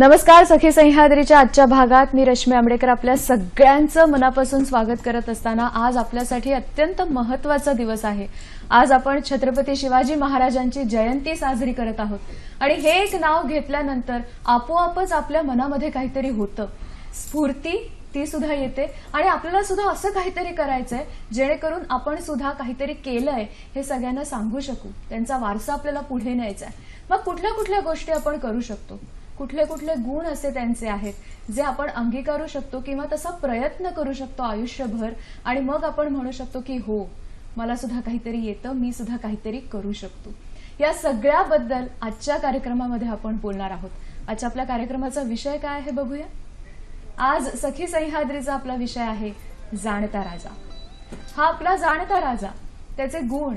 नमस्कार सखी सह्याद्रीच्या आजच्या भागात मी रश्मी आंबेडकर आपल्या सगळ्यांचं मनापासून स्वागत करत असताना आज आपल्यासाठी अत्यंत महत्वाचा दिवस आहे आज आपण छत्रपती शिवाजी महाराजांची जयंती साजरी करत आहोत आणि हे एक नाव घेतल्यानंतर आपोआपच आपल्या मनामध्ये काहीतरी होतं स्फूर्ती ती सुद्धा येते आणि आपल्याला सुद्धा असं काहीतरी करायचंय जेणेकरून आपण सुद्धा काहीतरी केलंय हे सगळ्यांना सांगू शकू त्यांचा वारसा आपल्याला पुढे न्यायचा आहे मग कुठल्या कुठल्या गोष्टी आपण करू शकतो कुठले कुठले गुण असे त्यांचे आहेत जे आपण अंगीकारू शकतो किंवा तसा प्रयत्न करू शकतो आयुष्यभर आणि मग आपण म्हणू शकतो की हो मला सुद्धा काहीतरी येतं मी सुद्धा काहीतरी करू शकतो या सगळ्याबद्दल आजच्या कार्यक्रमामध्ये आपण बोलणार आहोत आजच्या आपल्या कार्यक्रमाचा विषय काय आहे बघूया आज सखी सह्याद्रीचा आपला विषय आहे जाणता राजा हा आपला जाणता राजा त्याचे गुण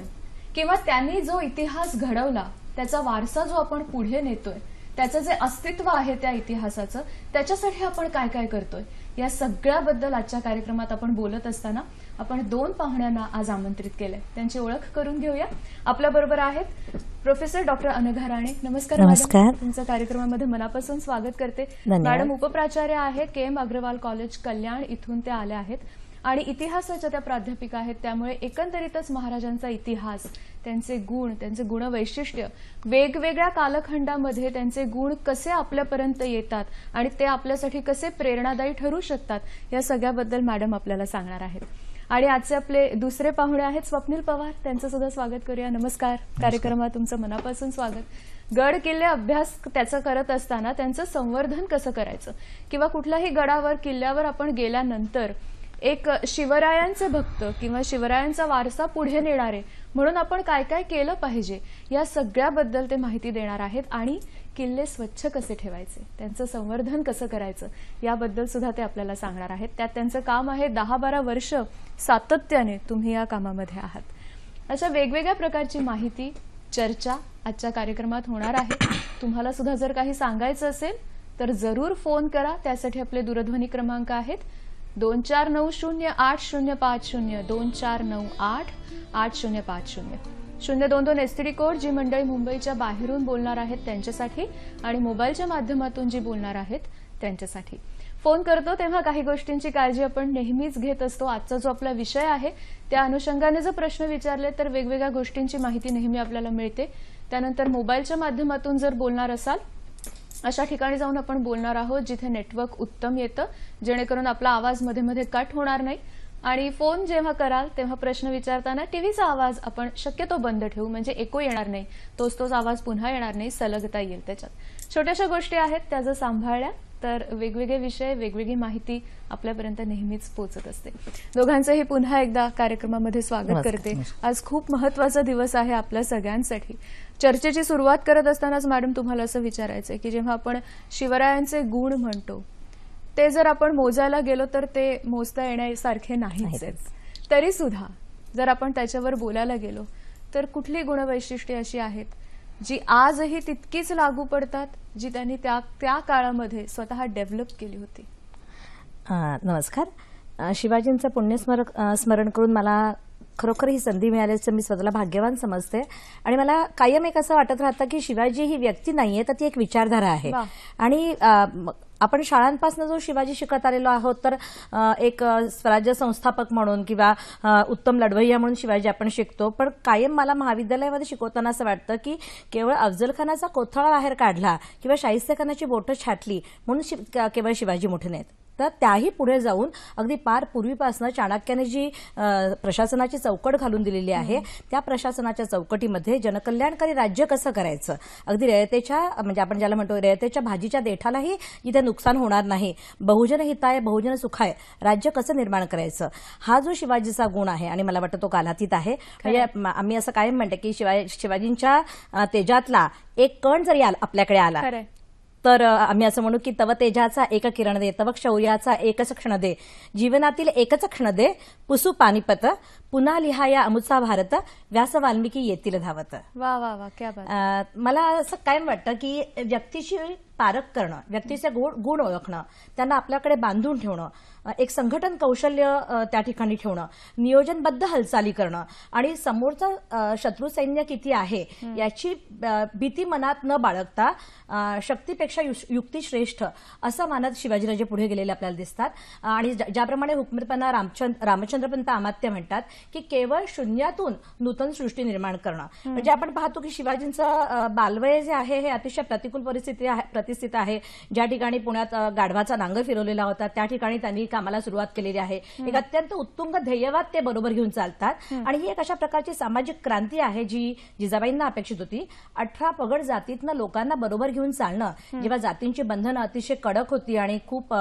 किंवा त्यांनी जो इतिहास घडवला त्याचा वारसा जो आपण पुढे नेतोय त्याचं जे अस्तित्व आहे त्या इतिहासाचं त्याच्यासाठी आपण काय काय करतोय या सगळ्याबद्दल आजच्या कार्यक्रमात आपण बोलत असताना आपण दोन पाहुण्यांना आज आमंत्रित केलंय त्यांची ओळख करून घेऊया आपल्याबरोबर आहेत प्रोफेसर डॉक्टर अनघा राणे नमस्कार नमस्कार तुमच्या कार्यक्रमामध्ये मनापासून स्वागत करते मॅडम उपप्राचार्य आहेत K M Agrawal college Kalyan इथून ते आले आहेत आणि इतिहासाच्या त्या प्राध्यापिका आहेत त्यामुळे एकंदरीतच महाराजांचा इतिहास त्यांचे गुण त्यांचे गुणवैशिष्ट्य वेगवेगळ्या कालखंडामध्ये त्यांचे गुण कसे आपल्यापर्यंत येतात आणि ते आपल्यासाठी कसे प्रेरणादायी ठरू शकतात या सगळ्याबद्दल मॅडम आपल्याला सांगणार आहेत आणि आजचे आपले दुसरे पाहुणे आहेत स्वप्नील पवार त्यांचं सुद्धा स्वागत करूया नमस्कार कार्यक्रमात तुमचं मनापासून स्वागत गड किल्ले अभ्यास त्याचं करत असताना त्यांचं संवर्धन कसं करायचं किंवा कुठल्याही गडावर किल्ल्यावर आपण गेल्यानंतर एक शिवरायांचे भक्त किंवा शिवरायांचा वारसा पुढे नेणारे म्हणून आपण काय काय केलं पाहिजे या सगळ्याबद्दल ते माहिती देणार आहेत आणि किल्ले स्वच्छ कसे ठेवायचे त्यांचं संवर्धन कसं करायचं याबद्दल सुद्धा ते आपल्याला सांगणार आहेत त्यात त्यांचं काम आहे दहा बारा वर्ष सातत्याने तुम्ही या कामामध्ये आहात अशा वेगवेगळ्या प्रकारची माहिती चर्चा आजच्या कार्यक्रमात होणार आहे तुम्हाला सुद्धा जर काही सांगायचं असेल तर जरूर फोन करा त्यासाठी आपले दूरध्वनी क्रमांक आहेत दोन चार नऊ शून्य आठ शून्य पाच शून्य दोन चार नऊ आठ आठ शून्य पाच शून्य शून्य दोन दोन टी कोड जी मंडळी मुंबईच्या बाहेरून बोलणार आहेत त्यांच्यासाठी आणि मोबाईलच्या माध्यमातून जी बोलणार आहेत त्यांच्यासाठी फोन करतो तेव्हा काही गोष्टींची काळजी आपण नेहमीच घेत असतो आजचा जो आपला विषय आहे त्या अनुषंगाने जर प्रश्न विचारले तर वेगवेगळ्या गोष्टींची माहिती नेहमी आपल्याला मिळते त्यानंतर मोबाईलच्या माध्यमातून जर बोलणार असाल अशा ठिकाणी जाऊन आपण बोलणार आहोत जिथे नेटवर्क उत्तम येतं जेणेकरून आपला आवाज मध्ये मध्ये कट होणार नाही आणि फोन जेव्हा कराल तेव्हा प्रश्न विचारताना टीव्हीचा आवाज आपण शक्यतो बंद ठेवू म्हणजे एको येणार नाही तोच तोच आवाज पुन्हा येणार नाही सलगता येईल त्याच्यात छोट्याशा गोष्टी आहेत त्या जर सांभाळल्या तर वेगवेगळे विषय वेगवेगळी माहिती आपल्यापर्यंत नेहमीच पोहोचत असते दोघांचं हे पुन्हा एकदा कार्यक्रमामध्ये स्वागत करते आज खूप महत्वाचा दिवस आहे आपल्या सगळ्यांसाठी चर्चेची सुरुवात करत असतानाच मॅडम तुम्हाला असं विचारायचं की जेव्हा आपण शिवरायांचे गुण म्हणतो ते जर आपण मोजायला गेलो तर ते मोजता येण्यासारखे नाहीच तरी सुद्धा जर आपण त्याच्यावर बोलायला गेलो तर कुठली गुणवैशिष्ट्ये अशी आहेत जी आजही तितकीच लागू पडतात जी त्यांनी त्या त्या काळामध्ये स्वतः डेव्हलप केली होती नमस्कार शिवाजींचं पुण्यस्मरक स्मरण करून मला खरोखर ही संधी मिळाल्याचं मी स्वतःला भाग्यवान समजते आणि मला कायम एक असं वाटत राहतं की शिवाजी ही व्यक्ती नाहीये तर ती एक विचारधारा आहे आणि आपण शाळांपासून जो शिवाजी शिकत आलेलो आहोत तर एक स्वराज्य संस्थापक म्हणून किंवा उत्तम लढवय्या म्हणून शिवाजी आपण शिकतो पण कायम मला महाविद्यालयामध्ये शिकवताना असं वाटतं की केवळ अफजलखानाचा कोथळा बाहेर काढला किंवा शाहिस्तखानाची बोटं छाटली म्हणून केवळ शिवाजी मोठे नाहीत तर त्याही पुढे जाऊन अगदी पार पूर्वीपासनं चाणक्याने जी प्रशासनाची चौकट घालून दिलेली आहे त्या प्रशासनाच्या चौकटीमध्ये जनकल्याणकारी राज्य कसं करायचं अगदी रयतेच्या म्हणजे आपण ज्याला म्हणतो रयतेच्या भाजीच्या देठालाही इथे नुकसान होणार नाही बहुजन हिताय बहुजन सुखाय राज्य कसं निर्माण करायचं हा जो शिवाजीचा गुण आहे आणि मला वाटतं तो कालातीत आहे म्हणजे आम्ही असं कायम म्हणतो की शिवाजींच्या तेजातला एक कण जरी आपल्याकडे आला तर आम्ही असं म्हणू की तव तेजाचा एक किरण दे तव शौर्याचा एकच क्षण दे जीवनातील एकच क्षण दे पुसू पानिपत पुन्हा लिहा या अमुचा भारत व्यास वाल्मिकी येतील धावत वा वा वा क्या बात मला असं कायम वाटतं की व्यक्तीशी पारख करणं व्यक्तीचे गुण ओळखणं त्यांना आपल्याकडे बांधून ठेवणं एक संघटन कौशल्य त्या ठिकाणी ठेवणं नियोजनबद्ध हालचाली करणं आणि समोरचं शत्रू सैन्य किती आहे याची भीती मनात न बाळगता शक्तीपेक्षा युक्ती श्रेष्ठ असं मानत शिवाजीराजे पुढे गेलेले आपल्याला दिसतात आणि ज्याप्रमाणे हुकमतपणा रामचंद्र रामचंद्रपंत आमात्य म्हणतात की केवळ शून्यातून नूतन सृष्टी निर्माण करणं म्हणजे आपण पाहतो की शिवाजींचं बालवय जे आहे हे अतिशय प्रतिकूल परिस्थिती आहे प्रतिष्ठित आहे ज्या ठिकाणी पुण्यात गाढवाचा नांगर फिरवलेला होता त्या ठिकाणी त्यांनी कामाला सुरुवात केलेली आहे एक अत्यंत उत्तुंग ध्येयवाद ते बरोबर घेऊन चालतात आणि ही एक अशा प्रकारची सामाजिक क्रांती आहे जी जिजाबाईंना अपेक्षित होती अठरा पगड जातीतनं लोकांना बरोबर घेऊन चालणं जेव्हा जातींची बंधनं अतिशय कडक होती आणि खूप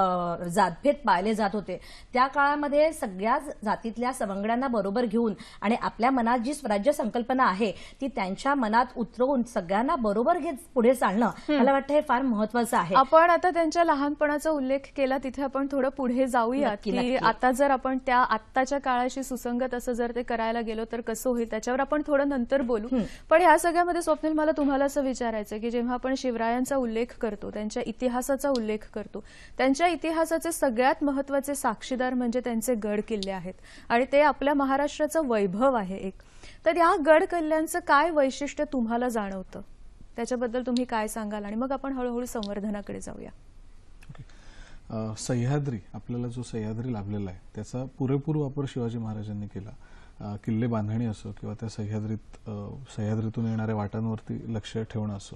जातभेद पाळले जात होते त्या काळामध्ये सगळ्या जातीतल्या सवंगड्यांना बरोबर घेऊन आणि आपल्या मनात जी स्वराज्य संकल्पना आहे ती त्यांच्या मनात उतरवून सगळ्यांना बरोबर घेत पुढे चालणं मला वाटतं हे फार महत्वाचं आहे आपण आता त्यांच्या लहानपणाचा उल्लेख केला तिथे आपण थोडं पुढे जाऊया की आता जर आपण त्या आत्ताच्या काळाशी सुसंगत असं जर ते करायला गेलो तर कसं होईल त्याच्यावर आपण थोडं नंतर बोलू पण ह्या सगळ्यामध्ये स्वप्नील मला तुम्हाला असं विचारायचं की जेव्हा आपण शिवरायांचा उल्लेख करतो त्यांच्या इतिहासाचा उल्लेख करतो त्यांच्या इतिहासाचे सगळ्यात महत्वाचे साक्षीदार म्हणजे त्यांचे गड किल्ले आहेत आणि ते आपल्या महाराष्ट्राचं वैभव आहे एक तर या गड किल्ल्यांचं काय वैशिष्ट्य तुम्हाला जाणवतं त्याच्याबद्दल तुम्ही काय सांगाल आणि मग आपण हळूहळू संवर्धनाकडे जाऊया ओके सह्याद्री आपल्याला जो सह्याद्री लाभलेला आहे त्याचा पुरेपूर वापर शिवाजी महाराजांनी केला किल्ले बांधणी असो किंवा त्या सह्याद्रीत सह्याद्रीतून येणाऱ्या वाटांवरती लक्ष ठेवणं असो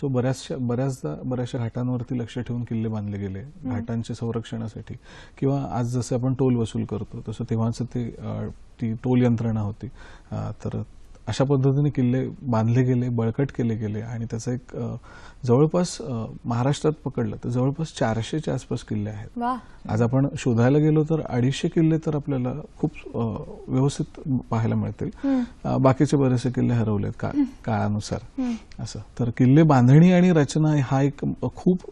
सो बऱ्याचशा बऱ्याचदा बऱ्याचशा घाटांवरती लक्ष ठेवून किल्ले बांधले गेले घाटांचे संरक्षणासाठी किंवा आज जसे आपण टोल वसूल करतो तसं तेव्हाच ते ती टोल यंत्रणा होती तर अशा पद्धतीने किल्ले बांधले गेले बळकट केले गेले आणि त्याचं एक जवळपास महाराष्ट्रात पकडलं तर जवळपास चारशेच्या आसपास किल्ले आहेत आज आपण शोधायला गेलो तर अडीचशे किल्ले तर आपल्याला खूप व्यवस्थित पाहायला मिळतील बाकीचे बरेचसे किल्ले हरवलेत आहेत काळानुसार असं तर किल्ले बांधणी आणि रचना हा एक खूप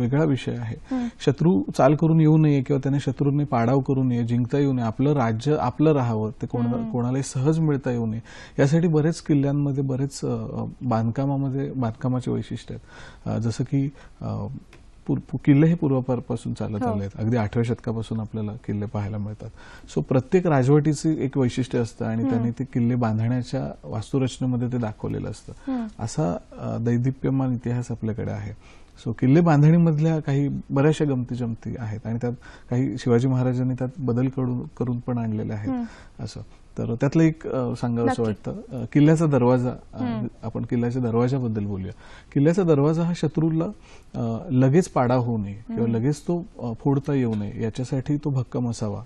वेगळा विषय आहे शत्रू चाल करून येऊ नये किंवा त्याने शत्रूंनी पाडाव करू नये जिंकता येऊ नये आपलं राज्य आपलं राहावं ते कोणाला कोणालाही सहज मिळता येऊ नये त्यासाठी बरेच किल्ल्यांमध्ये बरेच बांधकामामध्ये बांधकामाचे वैशिष्ट्य आहेत जसं की किल्ले हे पूर्वापारपासून चालत हो. आले आहेत अगदी आठव्या शतकापासून आपल्याला किल्ले पाहायला मिळतात सो प्रत्येक राजवटीचे एक वैशिष्ट्य असतं आणि त्यांनी ते किल्ले बांधण्याच्या वास्तुरचनेमध्ये ते दाखवलेलं असतं असा दैदिप्यमान इतिहास आपल्याकडे आहे सो किल्ले बांधणीमधल्या काही बऱ्याचशा गमती जमती आहेत आणि त्यात काही शिवाजी महाराजांनी त्यात बदल करून करून पण आणलेले आहेत असं तर त्यातलं एक सांगावं असं वाटतं किल्ल्याचा दरवाजा आपण किल्ल्याच्या दरवाजाबद्दल बोलूया किल्ल्याचा दरवाजा हा शत्रूला लगेच पाडा होऊ नये किंवा लगेच तो फोडता येऊ नये याच्यासाठी तो भक्कम असावा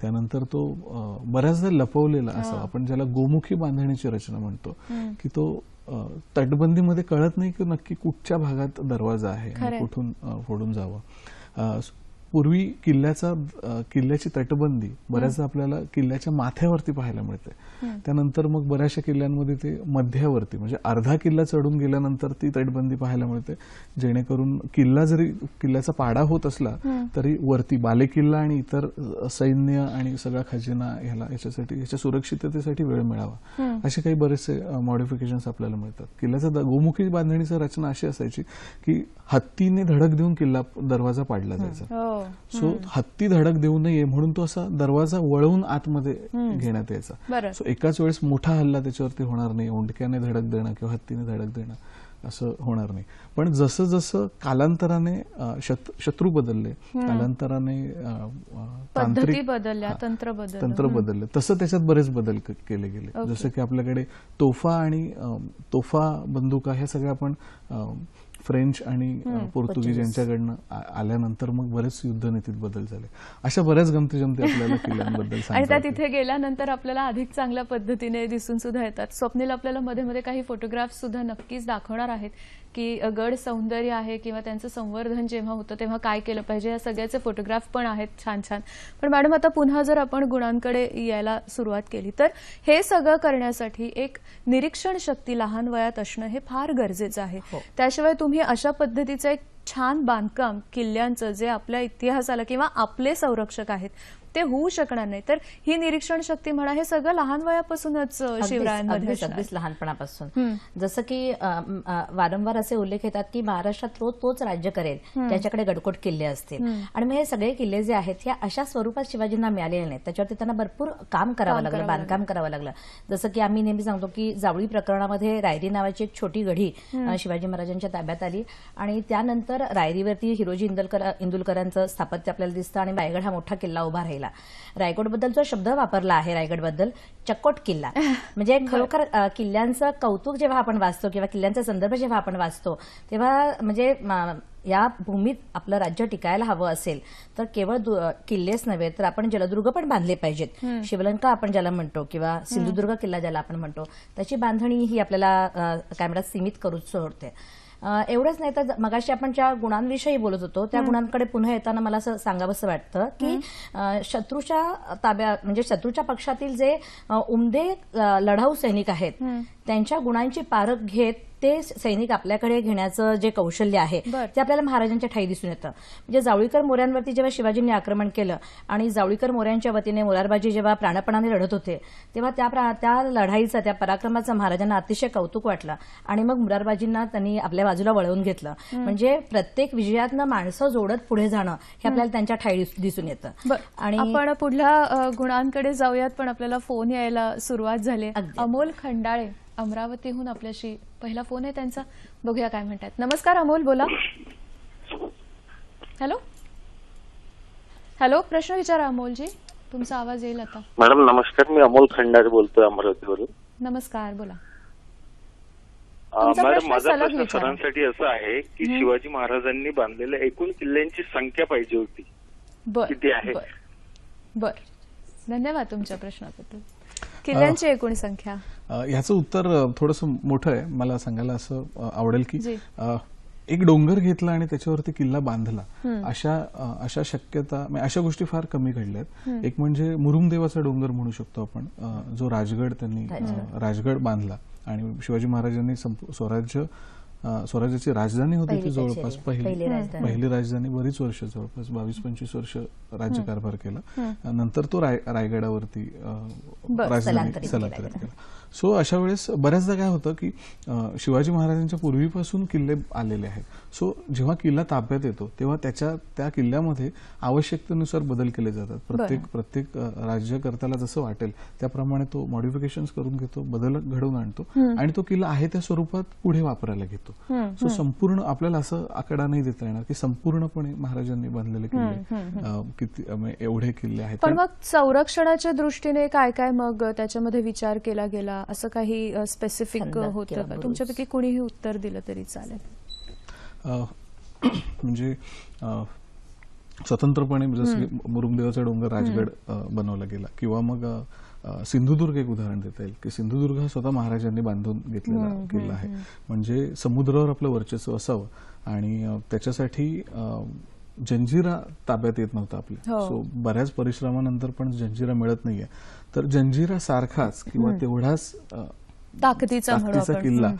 त्यानंतर तो बऱ्याचदा लपवलेला हो. असावा आपण ज्याला गोमुखी बांधण्याची रचना म्हणतो की तो तटबंदीमध्ये कळत नाही की नक्की कुठच्या भागात दरवाजा आहे कुठून फोडून जावा पूर्वी किल्ल्याचा किल्ल्याची तटबंदी बऱ्याच आपल्याला किल्ल्याच्या माथ्यावरती पाहायला मिळते त्यानंतर मग बऱ्याचशा किल्ल्यांमध्ये ते मध्यावरती म्हणजे अर्धा किल्ला चढून गेल्यानंतर ती तटबंदी पाहायला मिळते जेणेकरून किल्ला जरी किल्ल्याचा पाडा होत असला तरी वरती बाले किल्ला आणि इतर सैन्य आणि सगळा खजिना ह्याला याच्यासाठी याच्या सुरक्षिततेसाठी वेळ मिळावा असे काही बरेचसे मॉडिफिकेशन आपल्याला मिळतात किल्ल्याचा गोमुखी बांधणीचा रचना अशी असायची की हत्तीने धडक देऊन किल्ला दरवाजा पाडला जायचा हो. सो हत्ती धडक देऊ नये म्हणून तो असा दरवाजा वळवून आतमध्ये घेण्यात यायचा सो एकाच वेळेस मोठा हल्ला त्याच्यावरती होणार नाही ओंडक्याने धडक देणं किंवा हत्तीने धडक देणं असं होणार नाही पण जसं जसं कालांतराने शत्रू बदलले कालांतराने तांत्रिक बदलल्या तंत्र तंत्र बदलले तसं त्याच्यात बरेच बदल केले गेले जसं की आपल्याकडे तोफा आणि तोफा बंदुका ह्या सगळ्या आपण फ्रेंच आणि पोर्तुगीज यांच्याकडनं आल्यानंतर मग बरेच युद्धनीतीत बदल झाले अशा बऱ्याच गमती जमती आपल्याला किल्ल्यांबद्दल आणि त्या तिथे गेल्यानंतर आपल्याला अधिक चांगल्या पद्धतीने दिसून सुद्धा येतात स्वप्नील आपल्याला मध्ये मध्ये काही फोटोग्राफ सुद्धा नक्कीच दाखवणार आहेत की गड सौंदर्य आहे किंवा त्यांचं संवर्धन जेव्हा होतं तेव्हा काय केलं पाहिजे या सगळ्याचे फोटोग्राफ पण आहेत छान छान पण मॅडम आता पुन्हा जर आपण गुणांकडे यायला सुरुवात केली तर हे सगळं करण्यासाठी एक निरीक्षण शक्ती लहान वयात असणं हे फार गरजेचं आहे हो. त्याशिवाय तुम्ही अशा पद्धतीचं एक छान बांधकाम किल्ल्यांचं जे आपल्या इतिहासाला किंवा आपले संरक्षक आहेत ते होऊ शकणार नाही तर ही निरीक्षण शक्ती म्हणा हे सगळं लहान वयापासूनच शिवरायांमध्ये अगदीच लहानपणापासून जसं की वारंवार असे उल्लेख येतात की महाराष्ट्रात रोज तोच राज्य करेल त्याच्याकडे गडकोट किल्ले असतील आणि मग हे सगळे किल्ले जे आहेत हे अशा स्वरूपात शिवाजींना मिळालेले नाहीत त्याच्यावरती त्यांना भरपूर काम करावं लागलं बांधकाम करावं लागलं जसं की आम्ही नेहमी सांगतो की जावळी प्रकरणामध्ये रायरी नावाची एक छोटी गढी शिवाजी महाराजांच्या ताब्यात आली आणि त्यानंतर रायरीवरती हिरोजी इंदुलकर इंदुलकरांचं स्थापत्य आपल्याला दिसतं आणि रायगड हा मोठा किल्ला उभा राहिला केला जो शब्द वापरला आहे रायगडबद्दल चकोट किल्ला म्हणजे खरोखर किल्ल्यांचं कौतुक जेव्हा आपण वाचतो किंवा किल्ल्यांचा संदर्भ जेव्हा आपण वाचतो तेव्हा म्हणजे या भूमीत आपलं राज्य टिकायला हवं असेल तर केवळ किल्लेच नव्हे तर आपण जलदुर्ग पण बांधले पाहिजेत शिवलंका आपण ज्याला म्हणतो किंवा सिंधुदुर्ग किल्ला ज्याला आपण म्हणतो त्याची बांधणी ही आपल्याला काय म्हणतात सीमित करूच सोडते एवढंच नाही तर मगाशी आपण ज्या गुणांविषयी बोलत होतो त्या गुणांकडे पुन्हा येताना मला असं सांगावंसं वाटतं की शत्रूच्या ताब्या म्हणजे शत्रूच्या पक्षातील जे उमदे लढाऊ सैनिक आहेत त्यांच्या गुणांची पारख घेत ते सैनिक आपल्याकडे घेण्याचं जे कौशल्य आहे ते आपल्याला महाराजांच्या ठाई दिसून येतं म्हणजे जावळीकर मोऱ्यांवरती जेव्हा शिवाजींनी आक्रमण केलं आणि जावळीकर मोऱ्यांच्या वतीने मोरारबाजी जेव्हा प्राणपणाने लढत होते तेव्हा त्या त्या लढाईचा त्या पराक्रमाचं महाराजांना अतिशय कौतुक वाटलं आणि मग मुरारबाजींना त्यांनी आपल्या बाजूला वळवून घेतलं म्हणजे प्रत्येक विजयातनं माणसं जोडत पुढे जाणं हे आपल्याला त्यांच्या ठाई दिसून येतं आणि आपण पुढल्या गुणांकडे जाऊयात पण आपल्याला फोन यायला सुरुवात झाली अमोल खंडाळे अमरावतीहून आपल्याशी पहिला फोन आहे त्यांचा बघूया काय म्हणतात नमस्कार अमोल बोला हॅलो हॅलो प्रश्न विचारा अमोलजी तुमचा आवाज येईल आता मॅडम नमस्कार मी अमोल खंडारे बोलतोय अमरावतीवरून नमस्कार बोला मॅडम माझा प्रश्न सरांसाठी असा आहे की शिवाजी महाराजांनी बांधलेल्या एकूण किल्ल्यांची संख्या पाहिजे होती किती आहे बर धन्यवाद तुमच्या प्रश्नाबद्दल किल्ल्यांची एकूण संख्या ह्याचं उत्तर थोडस मोठं आहे मला सांगायला असं आवडेल की एक डोंगर घेतला आणि त्याच्यावरती किल्ला बांधला अशा अशा शक्यता म्हणजे अशा गोष्टी फार कमी घडल्यात एक म्हणजे मुरुमदेवाचा डोंगर म्हणू शकतो आपण जो राजगड त्यांनी राजगड बांधला आणि शिवाजी महाराजांनी स्वराज्य स्वराज्याची राजधानी होती ती जवळपास पहिली पहिली राजधानी बरीच वर्ष जवळपास बावीस पंचवीस वर्ष राज्यकारभार केला नंतर तो रायगडावरती राजधानी स्थलांतरित केला सो अशा वेळेस बऱ्याचदा काय होतं की शिवाजी महाराजांच्या पूर्वीपासून किल्ले आलेले आहेत सो जेव्हा किल्ला ताब्यात येतो तेव्हा त्याच्या त्या किल्ल्यामध्ये आवश्यकतेनुसार बदल केले जातात प्रत्येक प्रत्येक राज्यकर्त्याला जसं वाटेल त्याप्रमाणे तो मॉडिफिकेशन करून घेतो बदल घडवून आणतो आणि तो किल्ला आहे त्या स्वरूपात पुढे वापरायला घेतो सो संपूर्ण आपल्याला असं आकडा नाही देता येणार की संपूर्णपणे महाराजांनी बांधलेले किल्ले किती एवढे किल्ले आहेत पण मग संरक्षणाच्या दृष्टीने काय काय मग त्याच्यामध्ये विचार केला गेला असं काही स्पेसिफिक होतं का तुमच्यापैकी कोणीही उत्तर दिलं तरी चालेल म्हणजे स्वतंत्रपणे जसं मुरुमदेवाचा डोंगर राजगड बनवला गेला किंवा मग सिंधुदुर्ग एक उदाहरण देता येईल की सिंधुदुर्ग हा स्वतः महाराजांनी बांधून घेतलेला किल्ला आहे म्हणजे समुद्रावर आपलं वर्चस्व असावं आणि त्याच्यासाठी जंजिरा ताब्यात येत नव्हता आपल्या सो हो. बऱ्याच परिश्रमानंतर पण जंजिरा मिळत नाहीये तर जंजिरा सारखाच किंवा तेवढाच ताकदीचा किल्ला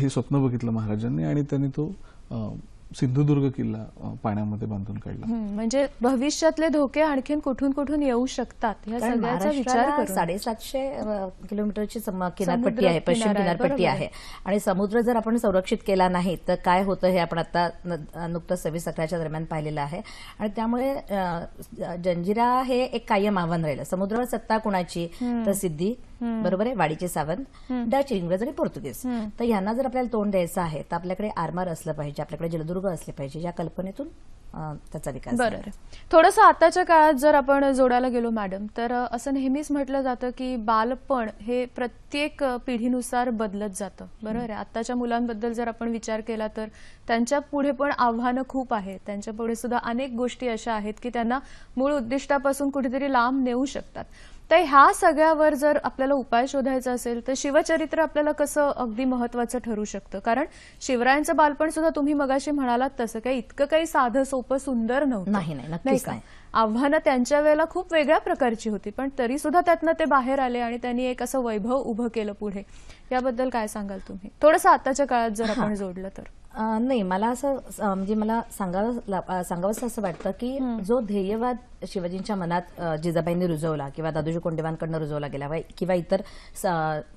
हे स्वप्न बघितलं महाराजांनी आणि त्यांनी तो सिंधुदुर्ग किल्ला पाण्यामध्ये बांधून काढला म्हणजे भविष्यातले धोके आणखीन कुठून कुठून येऊ शकतात या सगळ्याचा विचार साडेसातशे किलोमीटरची किनारपट्टी आहे पश्चिम किनारपट्टी आहे आणि समुद्र जर आपण संरक्षित केला नाही तर काय होतं हे आपण आता नुकतंच सव्वीस अकराच्या दरम्यान पाहिलेलं आहे आणि त्यामुळे जंजिरा हे एक कायम आव्हान राहिलं समुद्रावर सत्ता कुणाची तर सिद्धी बरोबर आहे वाडीचे सावंत डच इंग्रज आणि पोर्तुगीज तर यांना जर आपल्याला तोंड द्यायचं आहे तर आपल्याकडे आरमार असलं पाहिजे आपल्याकडे जलदुर्ग असले पाहिजे या कल्पनेतून त्याचा विकास बरोबर थोडंसं आताच्या काळात जर आपण जोडायला गेलो मॅडम तर असं नेहमीच म्हटलं जातं की बालपण हे प्रत्येक पिढीनुसार बदलत जातं बरोबर आहे आताच्या मुलांबद्दल जर आपण विचार केला तर त्यांच्या पुढे पण आव्हानं खूप आहेत त्यांच्या पुढे सुद्धा अनेक गोष्टी अशा आहेत की त्यांना मूळ उद्दिष्टापासून कुठेतरी लांब नेऊ शकतात तर ह्या सगळ्यावर जर आपल्याला उपाय शोधायचा असेल तर शिवचरित्र आपल्याला कसं अगदी महत्वाचं ठरू शकतं कारण शिवरायांचं बालपण सुद्धा तुम्ही मगाशी म्हणालात तसं काही इतकं काही साधं सोपं सुंदर नव्हतं नाही नाही का आव्हानं त्यांच्या वेळेला खूप वेगळ्या प्रकारची होती पण तरी सुद्धा त्यातनं ते बाहेर आले आणि त्यांनी एक असं वैभव उभं केलं पुढे याबद्दल काय सांगाल तुम्ही थोडंसं आताच्या काळात जर आपण जोडलं तर नाही मला असं म्हणजे मला सांगावं असं वाटतं की जो ध्येयवाद शिवाजींच्या मनात जिजाबाईंनी रुजवला किंवा दादोजी कोंडेवांकडनं रुजवला गेला किंवा इतर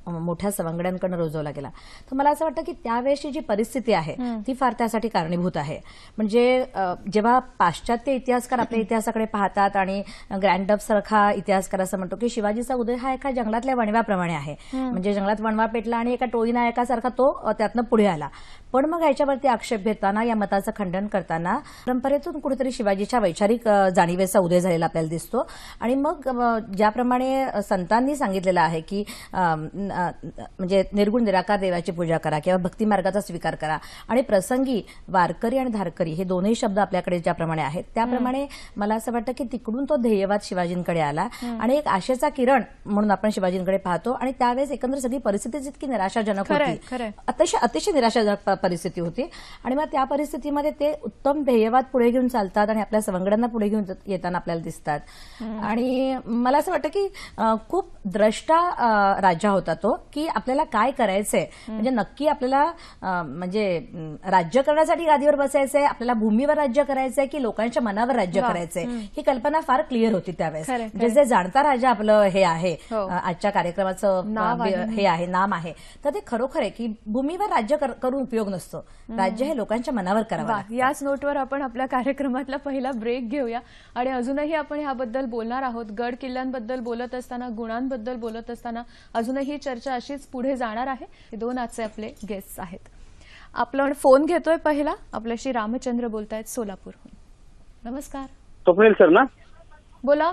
मोठ्या सवंगड्यांकडनं रुजवला गेला तर मला असं वाटतं की त्यावेळेची जी परिस्थिती आहे ती फार त्यासाठी कारणीभूत आहे म्हणजे जेव्हा पाश्चात्य इतिहासकार आपल्या इतिहासाकडे पाहतात आणि ग्रँडअप सारखा इतिहासकार असं म्हणतो की शिवाजीचा उदय हा एका जंगलातल्या वणव्याप्रमाणे आहे म्हणजे जंगलात वणवा पेटला आणि एका टोळीनायकासारखा तो त्यातनं पुढे आला पण मग याच्यावरती आक्षेप घेताना या मताचं खंडन करताना परंपरेतून कुठेतरी शिवाजीच्या वैचारिक जाणीवेचा उदय झालेला आपल्याला दिसतो आणि मग ज्याप्रमाणे संतांनी सांगितलेलं आहे की म्हणजे निर्गुण निराकार देवाची पूजा करा किंवा भक्ती स्वीकार करा आणि प्रसंगी वारकरी आणि धारकरी हे दोनही शब्द आपल्याकडे ज्याप्रमाणे आहेत त्याप्रमाणे मला असं वाटतं की तिकडून तो ध्येयवाद शिवाजींकडे आला आणि एक आशेचा किरण म्हणून आपण शिवाजींकडे पाहतो आणि त्यावेळेस एकंदर सगळी परिस्थिती इतकी निराशाजनक होती अतिशय अतिशय निराशाजनक परिस्थिती होती आणि मग त्या परिस्थितीमध्ये ते उत्तम ध्येयवाद पुढे घेऊन चालतात आणि आपल्या सवंगड्यांना पुढे घेऊन येताना आपल्याला दिसतात आणि मला असं वाटतं की खूप द्रष्टा राजा होता तो की आपल्याला काय करायचंय म्हणजे नक्की आपल्याला म्हणजे राज्य करण्यासाठी गादीवर बसायचंय आपल्याला भूमीवर राज्य करायचंय की लोकांच्या मनावर राज्य करायचंय ही कल्पना फार क्लिअर होती त्यावेळेस म्हणजे जे जाणता राजा आपलं हे आहे हो. आजच्या कार्यक्रमाचं हे आहे नाम आहे तर ते खरोखर आहे की भूमीवर राज्य करून उपयोग राज्य हे लोकांच्या मनावर करावं याच नोटवर आपण आपल्या कार्यक्रमातला पहिला ब्रेक घेऊया आणि अजूनही आपण याबद्दल बोलणार आहोत गड किल्ल्यांबद्दल बोलत असताना गुणांबद्दल बोलत असताना अजूनही चर्चा अशीच पुढे जाणार आहे दोन आजचे आपले गेस्ट आहेत आपण फोन घेतोय पहिला आपल्याशी रामचंद्र बोलतायत सोलापूरहून नमस्कार स्वप्नील सर ना बोला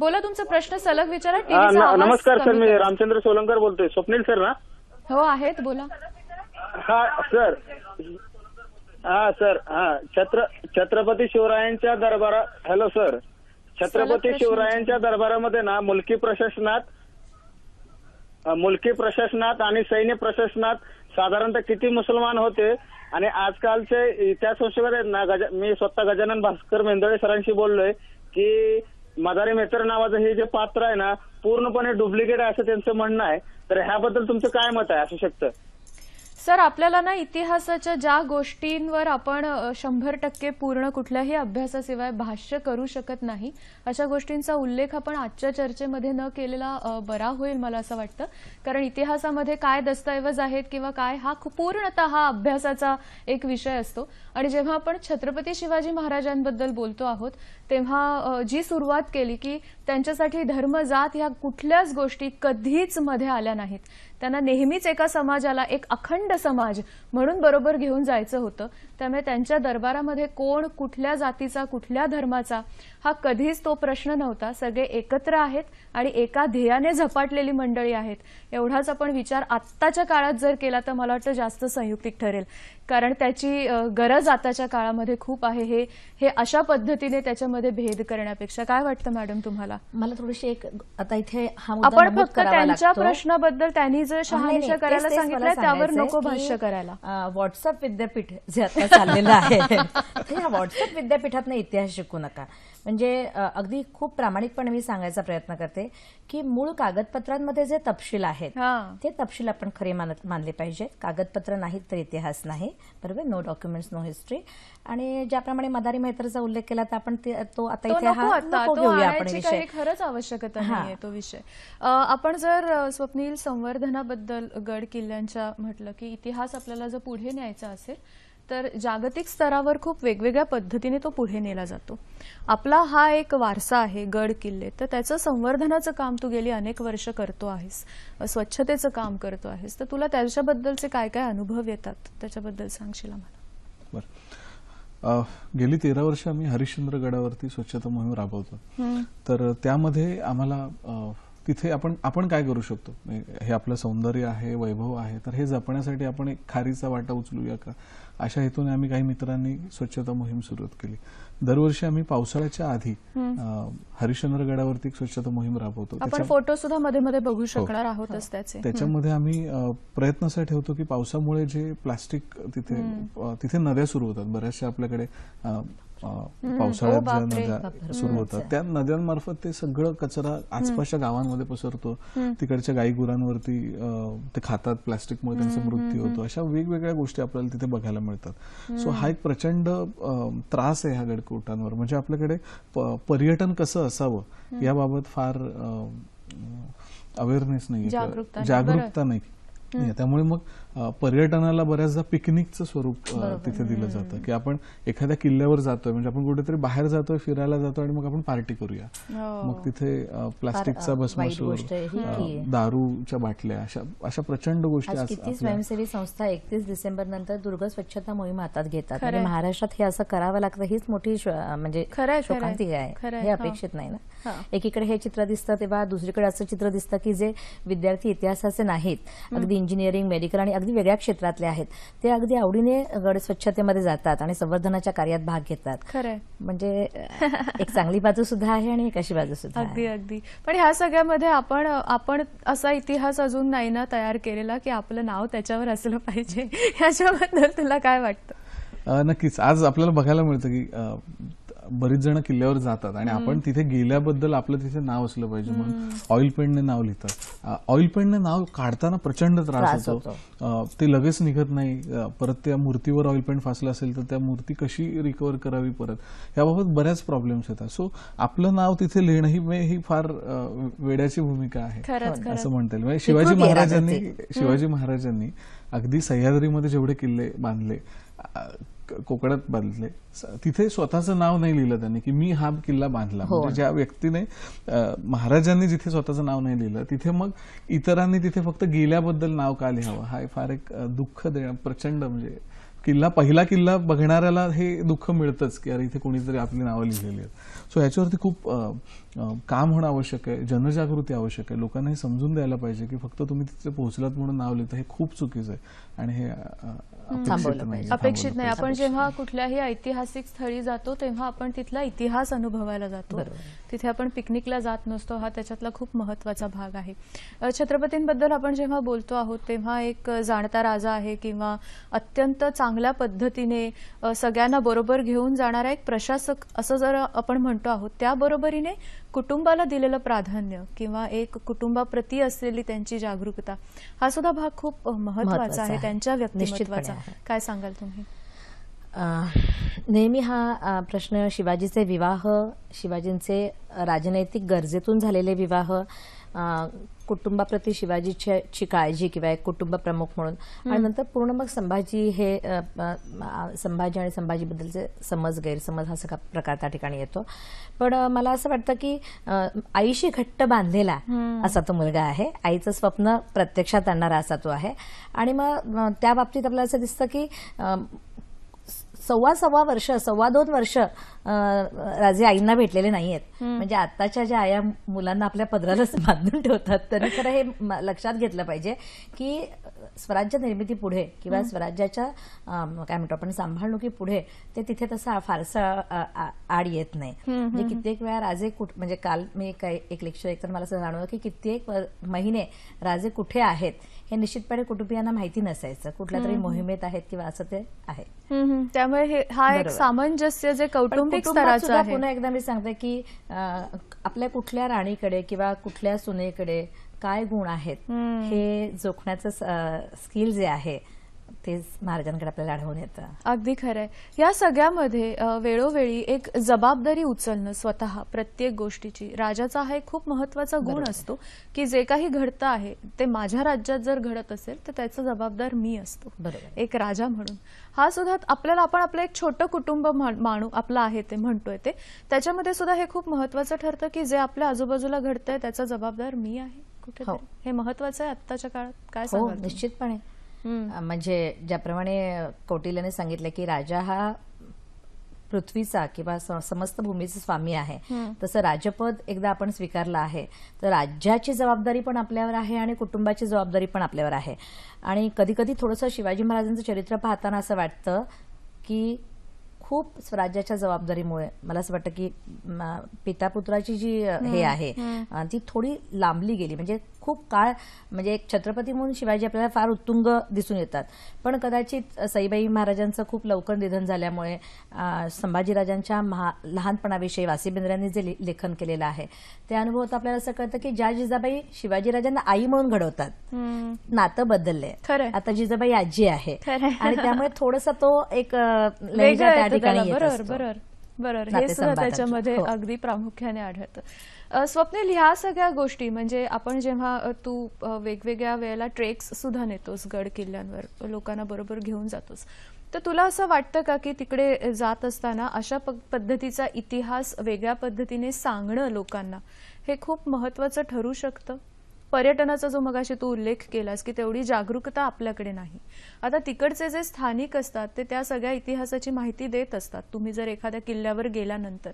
बोला तुमचा प्रश्न सलग विचारा नमस्कार सर मी रामचंद्र सोलंकर बोलतोय स्वप्नील सर ना हो आहेत बोला हा सर हा सर हा छत्र छत्रपती शिवरायांच्या दरबारा हॅलो सर छत्रपती शिवरायांच्या दरबारामध्ये ना मुलकी प्रशासनात मुलकी प्रशासनात आणि सैन्य प्रशासनात साधारणतः किती मुसलमान होते आणि आजकालचे त्याच हिशोबात आहेत ना गजा मी स्वतः गजानन भास्कर मेंदळे सरांशी बोललोय की मदारी मेतर नावाचं हे जे पात्र आहे ना पूर्णपणे डुप्लिकेट आहे असं त्यांचं म्हणणं आहे तर ह्याबद्दल तुमचं काय मत आहे असू शकतं सर आपल्याला ना इतिहासाच्या ज्या गोष्टींवर आपण शंभर टक्के पूर्ण कुठल्याही अभ्यासाशिवाय भाष्य करू शकत नाही अशा गोष्टींचा उल्लेख आपण आजच्या चर्चेमध्ये न केलेला बरा होईल मला असं वाटतं कारण इतिहासामध्ये काय दस्तऐवज आहेत किंवा काय हा पूर्णत हा अभ्यासाचा एक विषय असतो आणि जेव्हा आपण छत्रपती शिवाजी महाराजांबद्दल बोलतो आहोत तेव्हा जी सुरुवात केली की त्यांच्यासाठी धर्म जात ह्या कुठल्याच गोष्टी कधीच मध्ये आल्या नाहीत त्यांना नेहमीच एका समाजाला एक अखंड समाज म्हणून बरोबर घेऊन जायचं होतं त्यामुळे त्यांच्या दरबारामध्ये कोण कुठल्या जातीचा कुठल्या धर्माचा हा कधीच तो प्रश्न नव्हता सगळे एकत्र आहेत आणि एका ध्येयाने झपाटलेली मंडळी आहेत एवढाच आपण विचार आत्ताच्या काळात जर केला तर मला वाटतं जास्त संयुक्तिक ठरेल कारण त्याची गरज आताच्या काळामध्ये खूप आहे हे हे अशा पद्धतीने त्याच्यामध्ये भेद करण्यापेक्षा काय वाटतं मॅडम तुम्हाला मला थोडीशी एक आता इथे आपण फक्त त्यांच्या प्रश्नाबद्दल त्यांनी जर शहानिशा करायला सांगितलं त्यावर नको भाष्य करायला व्हॉट्सअप विद्यापीठ जे आता चाललेलं आहे व्हॉट्सअप विद्यापीठातनं इतिहास शिकू नका म्हणजे अगदी खूप प्रामाणिकपणे मी सांगायचा प्रयत्न करते की मूळ कागदपत्रांमध्ये जे तपशील आहेत ते तपशील आपण खरे मानले पाहिजे कागदपत्र नाहीत तर इतिहास नाही बरोबर नो डॉक्युमेंट्स नो हिस्ट्री आणि ज्याप्रमाणे मदारी मेहतरचा उल्लेख केला तर आपण तो आता इतिहास विषय खरंच आवश्यकता आहे तो विषय आपण जर स्वप्नील संवर्धनाबद्दल गड किल्ल्यांच्या म्हटलं की इतिहास आपल्याला जर पुढे न्यायचा असेल तर जागतिक स्तरावर खूप वेगवेगळ्या पद्धतीने तो पुढे नेला जातो आपला हा एक वारसा आहे गड किल्ले तर त्याचं संवर्धनाचं काम तू गेली अनेक वर्ष करतो आहेस स्वच्छतेचं काम करतो आहेस तर तुला त्याच्याबद्दलचे काय काय अनुभव येतात त्याच्याबद्दल सांगशील आम्हाला गेली तेरा वर्ष आम्ही हरिश्चंद्र गडावरती स्वच्छता मोहीम राबवतो तर त्यामध्ये आम्हाला तिथे आपण आपण काय करू शकतो हे आपलं सौंदर्य आहे वैभव आहे तर हे जपण्यासाठी आपण एक खारीचा वाटा उचलूया का अशा हेतूने आम्ही काही मित्रांनी स्वच्छता मोहीम सुरुवात केली दरवर्षी आम्ही पावसाळ्याच्या आधी गडावरती स्वच्छता मोहीम राबवतो आपण फोटो सुद्धा मध्ये मध्ये बघू हो. शकणार आहोत हो. त्याच्यामध्ये आम्ही प्रयत्न असा ठेवतो की पावसामुळे जे प्लास्टिक तिथे तिथे नद्या सुरू होतात बऱ्याचशा आपल्याकडे हो पावसाळ्यात ज्या नद्या सुरू होतात त्या नद्यांमार्फत ते सगळं कचरा आसपासच्या गावांमध्ये पसरतो तिकडच्या गाई गुरांवरती ते खातात प्लास्टिकमुळे त्यांचा मृत्यू होतो अशा वेगवेगळ्या गोष्टी आपल्याला तिथे बघायला मिळतात सो हा एक प्रचंड त्रास आहे ह्या गडकोटांवर म्हणजे आपल्याकडे पर्यटन कसं असावं याबाबत फार अवेअरनेस नाही जागरूकता नाही त्यामुळे मग पर्यटनाला बऱ्याचदा पिकनिकचं स्वरूप तिथे दिलं जातं की आपण एखाद्या किल्ल्यावर जातोय म्हणजे आपण कुठेतरी बाहेर जातोय फिरायला जातो आणि मग आपण पार्टी करूया हो. मग तिथे प्लास्टिकचा भस्मासूर दारूच्या बाटल्या अशा अशा प्रचंड गोष्टी किती स्वयंसेवी संस्था एकतीस डिसेंबर नंतर दुर्ग स्वच्छता मोहीम हातात घेतात म्हणजे महाराष्ट्रात हे असं करावं लागतं हीच मोठी म्हणजे शोकांती आहे हे अपेक्षित नाही ना एकीकडे हे चित्र दिसतं तेव्हा दुसरीकडे असं चित्र दिसतं की जे विद्यार्थी इतिहासाचे नाहीत अगदी इंजिनिअरिंग मेडिकल आणि अगदी वेगळ्या क्षेत्रातले आहेत ते अगदी आवडीने गड स्वच्छतेमध्ये जातात आणि संवर्धनाच्या कार्यात भाग घेतात खरं म्हणजे एक चांगली बाजू सुद्धा आहे आणि एक अशी बाजू सुद्धा अगदी अगदी पण ह्या सगळ्यामध्ये आपण आपण असा इतिहास अजून नाही ना तयार केलेला की आपलं नाव त्याच्यावर असलं पाहिजे ह्याच्याबद्दल तुला काय वाटतं नक्कीच आज आपल्याला बघायला मिळतं की बरेच जण किल्ल्यावर जातात आणि आपण तिथे गेल्याबद्दल आपलं तिथे नाव असलं पाहिजे म्हणून ऑइल पेंटने नाव लिहितात ऑइल पेंटने नाव काढताना प्रचंड त्रास होतो ते लगेच निघत नाही परत त्या मूर्तीवर ऑइल पेंट फासलं असेल तर त्या मूर्ती कशी रिकवर करावी परत याबाबत बऱ्याच प्रॉब्लेम्स येतात सो आपलं नाव तिथे लिहिणं ही फार वेड्याची भूमिका आहे असं म्हणता येईल म्हणजे शिवाजी महाराजांनी शिवाजी महाराजांनी अगदी सह्याद्रीमध्ये जेवढे किल्ले बांधले कोकणात बांधले तिथे स्वतःचं नाव नाही लिहिलं त्यांनी की मी हा किल्ला बांधला हो. म्हणजे ज्या व्यक्तीने महाराजांनी जिथे स्वतःचं नाव नाही लिहिलं तिथे मग इतरांनी तिथे फक्त गेल्याबद्दल नाव का लिहावं हा फार एक दुःख देणं प्रचंड म्हणजे किल्ला पहिला किल्ला बघणाऱ्याला हे दुःख मिळतंच की अरे इथे कोणीतरी आपली नावं लिहिलेली आहेत सो याच्यावरती खूप काम होणं आवश्यक आहे जनजागृती आवश्यक आहे लोकांना हे समजून द्यायला पाहिजे की फक्त तुम्ही तिथे पोहोचलात म्हणून नाव लिहितं हे खूप चुकीचं आहे आणि हे अपेक्षित नाही आपण जेव्हा कुठल्याही ऐतिहासिक स्थळी जातो तेव्हा आपण तिथला इतिहास अनुभवायला जातो तिथे आपण पिकनिकला जात नसतो हा त्याच्यातला खूप महत्वाचा भाग आहे छत्रपतींबद्दल आपण जेव्हा बोलतो आहोत तेव्हा एक जाणता राजा आहे किंवा अत्यंत चांगल्या पद्धतीने सगळ्यांना बरोबर घेऊन जाणारा एक प्रशासक असं जर आपण म्हणतो आहोत त्याबरोबरीने कुटुंबाला दिलेलं प्राधान्य किंवा एक कुटुंबाप्रती असलेली त्यांची जागरूकता हा सुद्धा भाग खूप महत्वाचा आहे त्यांच्या व्यक्तिमत्वाचा काय सांगाल तुम्ही नेहमी हा प्रश्न शिवाजीचे विवाह शिवाजींचे राजनैतिक गरजेतून झालेले विवाह कुटुंबाप्रती शिवाजीची काळजी किंवा एक कुटुंब प्रमुख म्हणून आणि नंतर पूर्ण मग संभाजी हे संभाजी आणि संभाजीबद्दलचे समज गैरसमज हा सगळा प्रकार त्या ठिकाणी येतो पण मला असं वाटतं की आईशी घट्ट बांधलेला असा तो मुलगा आहे आईचं स्वप्न प्रत्यक्षात आणणारा असा तो आहे आणि मग त्या बाबतीत आपल्याला असं दिसतं की सव्वा सव्वा वर्ष सव्वा दोन वर्ष राजे आईंना भेटलेले नाही आहेत म्हणजे आताच्या ज्या आया मुलांना आपल्या पदरालाच बांधून ठेवतात तरी खरं हे लक्षात घेतलं पाहिजे की स्वराज्य निर्मिती पुढे किंवा स्वराज्याच्या काय म्हणतो आपण सांभाळणुकी पुढे ते तिथे तसा फारसा आड येत नाही म्हणजे कित्येक वेळा राजे कुठे म्हणजे काल मी काही एक लेक्चर ऐकताना मला असं जाणवलं की कित्येक महिने राजे कुठे आहेत हे निश्चितपणे कुटुंबियांना माहिती नसायचं कुठल्या तरी मोहिमेत आहेत किंवा असं ते आहे त्यामुळे हा एक सामंजस्य जे कौटुंबिक पुन्हा एकदा मी सांगते की आपल्या कुठल्या राणीकडे किंवा कुठल्या सुनेकडे काय गुण आहेत हे जोखण्याचं स्किल जे आहे तेच महाराजांकडे आपल्याला आढळून येतं अगदी खरंय या सगळ्यामध्ये वेळोवेळी एक जबाबदारी उचलणं स्वतः प्रत्येक गोष्टीची राजाचा हा एक खूप महत्वाचा गुण असतो की जे काही घडतं आहे ते माझ्या राज्यात जर घडत असेल तर त्याचा जबाबदार मी असतो एक राजा म्हणून हा सुद्धा आपल्याला आपण आपलं एक छोटं कुटुंब माणू आपलं आहे ते म्हणतोय ते त्याच्यामध्ये सुद्धा हे खूप महत्वाचं ठरतं की जे आपल्या आजूबाजूला घडतंय त्याचा जबाबदार मी आहे हो. हे महत्वाचं आहे आत्ताच्या काळात काय हो निश्चितपणे म्हणजे ज्याप्रमाणे कौटिल्याने सांगितलं की राजा हा पृथ्वीचा किंवा समस्त भूमीचा स्वामी आहे तसं राजपद एकदा आपण स्वीकारलं आहे तर राज्याची जबाबदारी पण आपल्यावर आहे आणि कुटुंबाची जबाबदारी पण आपल्यावर आहे आणि कधी कधी थोडस शिवाजी महाराजांचं चरित्र पाहताना असं वाटतं की खूप स्वराज्याच्या जबाबदारीमुळे मला असं वाटतं की पिता पुत्राची जी हे आहे ती थोडी लांबली गेली म्हणजे खूप काळ म्हणजे एक छत्रपती म्हणून शिवाजी आपल्याला फार उत्तुंग दिसून येतात पण कदाचित सईबाई महाराजांचं खूप लवकर निधन झाल्यामुळे संभाजीराजांच्या महा लहानपणाविषयी वासिबेंद्रांनी जे लेखन केलेलं आहे त्या अनुभवात आपल्याला असं कळतं की ज्या जिजाबाई शिवाजीराजांना आई म्हणून घडवतात नातं बदलले आता जिजाबाई आजी आहे आणि त्यामुळे थोडासा तो एक त्या ठिकाणी बरोबर बरोबर बरोबर हे सुद्धा त्याच्यामध्ये हो. अगदी प्रामुख्याने आढळतं स्वप्नील ह्या सगळ्या गोष्टी म्हणजे आपण जेव्हा तू वेगवेगळ्या वेळेला ट्रेक्स सुद्धा नेतोस गड किल्ल्यांवर लोकांना बरोबर घेऊन जातोस तर तुला असं वाटतं का की तिकडे जात असताना अशा पद्धतीचा इतिहास वेगळ्या पद्धतीने सांगणं लोकांना हे खूप महत्वाचं ठरू शकतं पर्यटनाचा जो मगाशी तू उल्लेख केलास की तेवढी जागरूकता आपल्याकडे नाही आता तिकडचे जे स्थानिक असतात ते त्या सगळ्या इतिहासाची माहिती देत असतात तुम्ही जर एखाद्या किल्ल्यावर गेल्यानंतर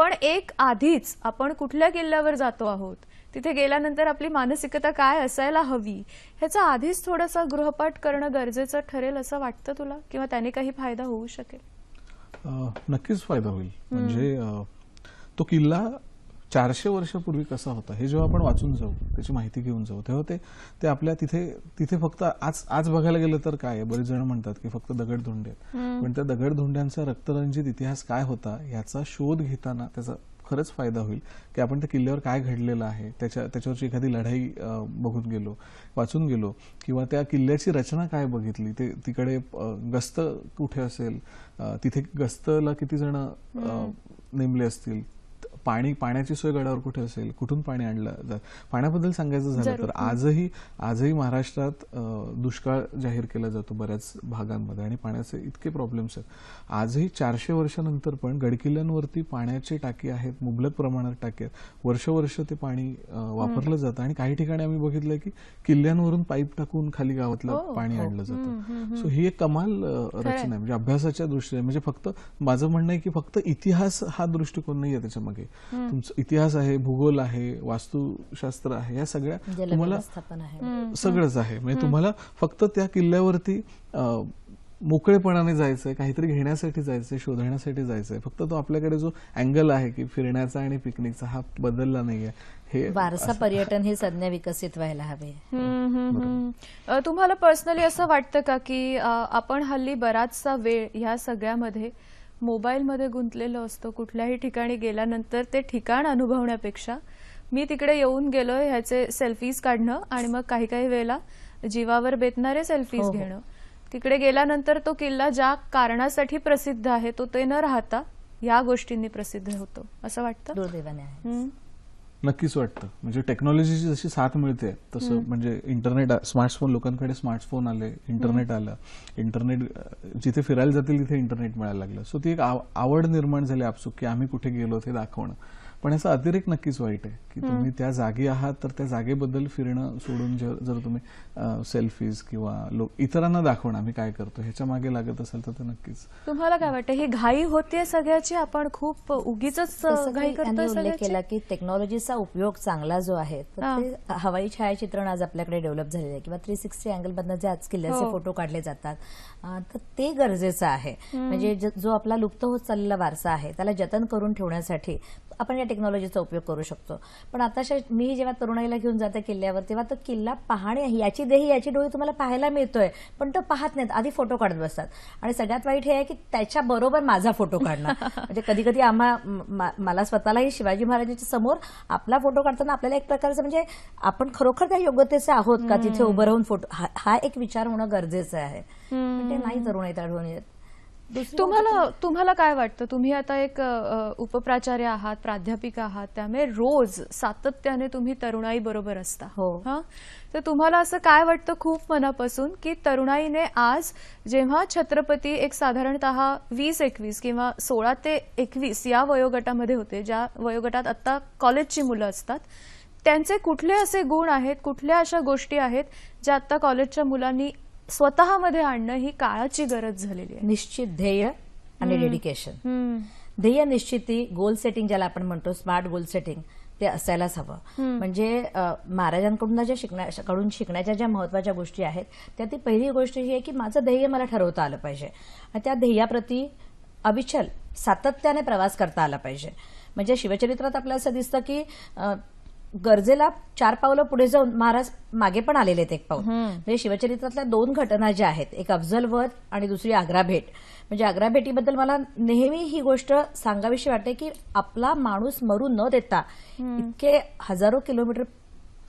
पण एक आधीच आपण कुठल्या किल्ल्यावर जातो आहोत तिथे गेल्यानंतर आपली मानसिकता काय असायला हवी ह्याचा आधीच थोडासा गृहपाठ करणं गरजेचं ठरेल असं वाटतं तुला किंवा त्याने काही फायदा होऊ शकेल नक्कीच फायदा होईल म्हणजे तो किल्ला चारशे वर्षापूर्वी कसा होता हे जेव्हा आपण वाचून जाऊ त्याची माहिती घेऊन जाऊ तेव्हा ते ते आपल्या तिथे तिथे फक्त आज आज बघायला गेलं तर काय बरेच जण म्हणतात की फक्त दगडधोंडे पण त्या दगडधोंड्यांचा रक्तरंजित इतिहास काय होता याचा शोध घेताना त्याचा खरंच फायदा होईल की आपण त्या किल्ल्यावर काय घडलेलं आहे त्याच्या त्याच्यावरची एखादी लढाई बघून गेलो वाचून गेलो किंवा त्या किल्ल्याची रचना काय बघितली ते तिकडे गस्त कुठे असेल तिथे गस्तला किती जण नेमले असतील पाणी पाण्याची सोय गडावर कुठे असेल कुठून पाणी आणलं जात पाण्याबद्दल सांगायचं झालं तर आजही आजही महाराष्ट्रात दुष्काळ जाहीर केला जातो बऱ्याच भागांमध्ये आणि पाण्याचे इतके प्रॉब्लेम्स आहेत आजही चारशे वर्षानंतर पण गडकिल्ल्यांवरती पाण्याची टाकी आहेत मुबलक प्रमाणात टाकी आहेत वर्ष वर्ष ते पाणी वापरलं जातं आणि काही ठिकाणी आम्ही बघितलं की किल्ल्यांवरून पाईप टाकून खाली गावातलं हो, पाणी हो. आणलं जातं सो ही एक कमाल रचना आहे म्हणजे अभ्यासाच्या दृष्टीने म्हणजे फक्त माझं म्हणणं आहे की फक्त इतिहास हा दृष्टिकोन नाही आहे त्याच्या मागे तुमचा इतिहास आहे भूगोल आहे वास्तुशास्त्र आहे या सगळ्या तुम्हाला सगळंच आहे म्हणजे तुम्हाला फक्त त्या किल्ल्यावरती मोकळेपणाने जायचंय काहीतरी घेण्यासाठी जायचंय शोधण्यासाठी जायचंय फक्त तो आपल्याकडे जो अँगल आहे की फिरण्याचा आणि पिकनिकचा हा बदलला नाहीये हे वारसा पर्यटन हे संज्ञा विकसित व्हायला हवे तुम्हाला पर्सनली असं वाटतं का की आपण हल्ली बराचसा वेळ या सगळ्यामध्ये मोबाईलमध्ये गुंतलेलो असतो कुठल्याही ठिकाणी गेल्यानंतर ते ठिकाण अनुभवण्यापेक्षा मी तिकडे येऊन गेलो ह्याचे सेल्फीज काढणं आणि मग काही काही वेळेला जीवावर बेतणारे सेल्फीज हो, हो. घेणं तिकडे गेल्यानंतर तो किल्ला ज्या कारणासाठी प्रसिद्ध आहे तो ते न राहता या गोष्टींनी प्रसिद्ध होतो असं वाटतं दुर्दैवाने नक्कीच वाटतं म्हणजे टेक्नॉलॉजीची जशी साथ मिळते तसं म्हणजे इंटरनेट स्मार्टफोन लोकांकडे स्मार्टफोन आले इंटरनेट आलं इंटरनेट जिथे फिरायला जातील तिथे इंटरनेट मिळायला लागलं सो ती एक आवड निर्माण झाली आपसुक की आम्ही कुठे गेलो ते दाखवणं पण याचा अतिरेक नक्कीच वाईट आहे की तुम्ही त्या जागी आहात तर त्या जागेबद्दल फिरणं सोडून जर तुम्ही सेल्फीज किंवा लोक इतरांना दाखवणं आम्ही काय करतो ह्याच्या मागे लागत असेल तर नक्कीच तुम्हाला काय वाटतं ही घाई होते सगळ्याची आपण खूप उगीच घाई केला की टेक्नॉलॉजीचा उपयोग चांगला जो आहे हवाई छायाचित्रण आज आपल्याकडे डेव्हलप झालेलं आहे किंवा थ्री सिक्स्टी अँगल मधनं जे आज किल्ल्याचे फोटो काढले जातात तर ते गरजेचं आहे म्हणजे जो आपला लुप्त होत चाललेला वारसा आहे त्याला जतन करून ठेवण्यासाठी आपण या टेक्नॉलॉजीचा उपयोग करू शकतो पण आता मी जेव्हा तरुणाईला घेऊन जाते किल्ल्यावर तेव्हा तो किल्ला पाहणे याची देही याची डोळी तुम्हाला पाहायला मिळतोय पण तो पाहत नाहीत आधी फोटो काढत बसतात आणि सगळ्यात वाईट हे आहे की बरोबर माझा फोटो काढणं म्हणजे कधी कधी आम्हा मला स्वतःलाही शिवाजी महाराजांच्या समोर आपला फोटो काढताना आपल्याला एक प्रकारचं म्हणजे आपण खरोखर त्या योग्यतेचे आहोत का तिथे उभं राहून फोटो हा एक विचार होणं गरजेचं आहे ते नाही तरुणाई आढळून येत तुम्हाला तुम्हाला काय वाटतं तुम्ही आता एक उपप्राचार्य आहात प्राध्यापिका आहात त्यामुळे रोज सातत्याने तुम्ही तरुणाई बरोबर असता हो तर तुम्हाला असं काय वाटतं खूप मनापासून की तरुणाईने आज जेव्हा छत्रपती एक साधारणत वीस एकवीस किंवा सोळा ते एकवीस या वयोगटामध्ये होते ज्या वयोगटात आता कॉलेजची मुलं असतात त्यांचे कुठले असे गुण आहेत कुठल्या अशा गोष्टी आहेत ज्या आता कॉलेजच्या मुलांनी स्वतःमध्ये आणणं ही काळाची गरज झालेली आहे निश्चित ध्येय आणि डेडिकेशन ध्येय निश्चिती गोल सेटिंग ज्याला आपण म्हणतो स्मार्ट गोल सेटिंग ते असायलाच हवं म्हणजे महाराजांकडून ज्या शिकण्याकडून शिकण्याच्या ज्या महत्वाच्या गोष्टी आहेत त्या ती पहिली गोष्ट ही आहे की माझं ध्येय मला ठरवता आलं पाहिजे आणि त्या ध्येयाप्रती अविचल सातत्याने प्रवास करता आला पाहिजे म्हणजे शिवचरित्रात आपल्याला असं दिसतं की गरजेला चार पावलं पुढे जाऊन महाराज मागे पण आलेले आहेत एक पाऊल म्हणजे शिवचरित्रातल्या दोन घटना ज्या आहेत एक अफजल वध आणि दुसरी आग्रा भेट म्हणजे आग्रा भेटीबद्दल मला नेहमी ही गोष्ट सांगावीशी वाटते की आपला माणूस मरू न देता इतके हजारो किलोमीटर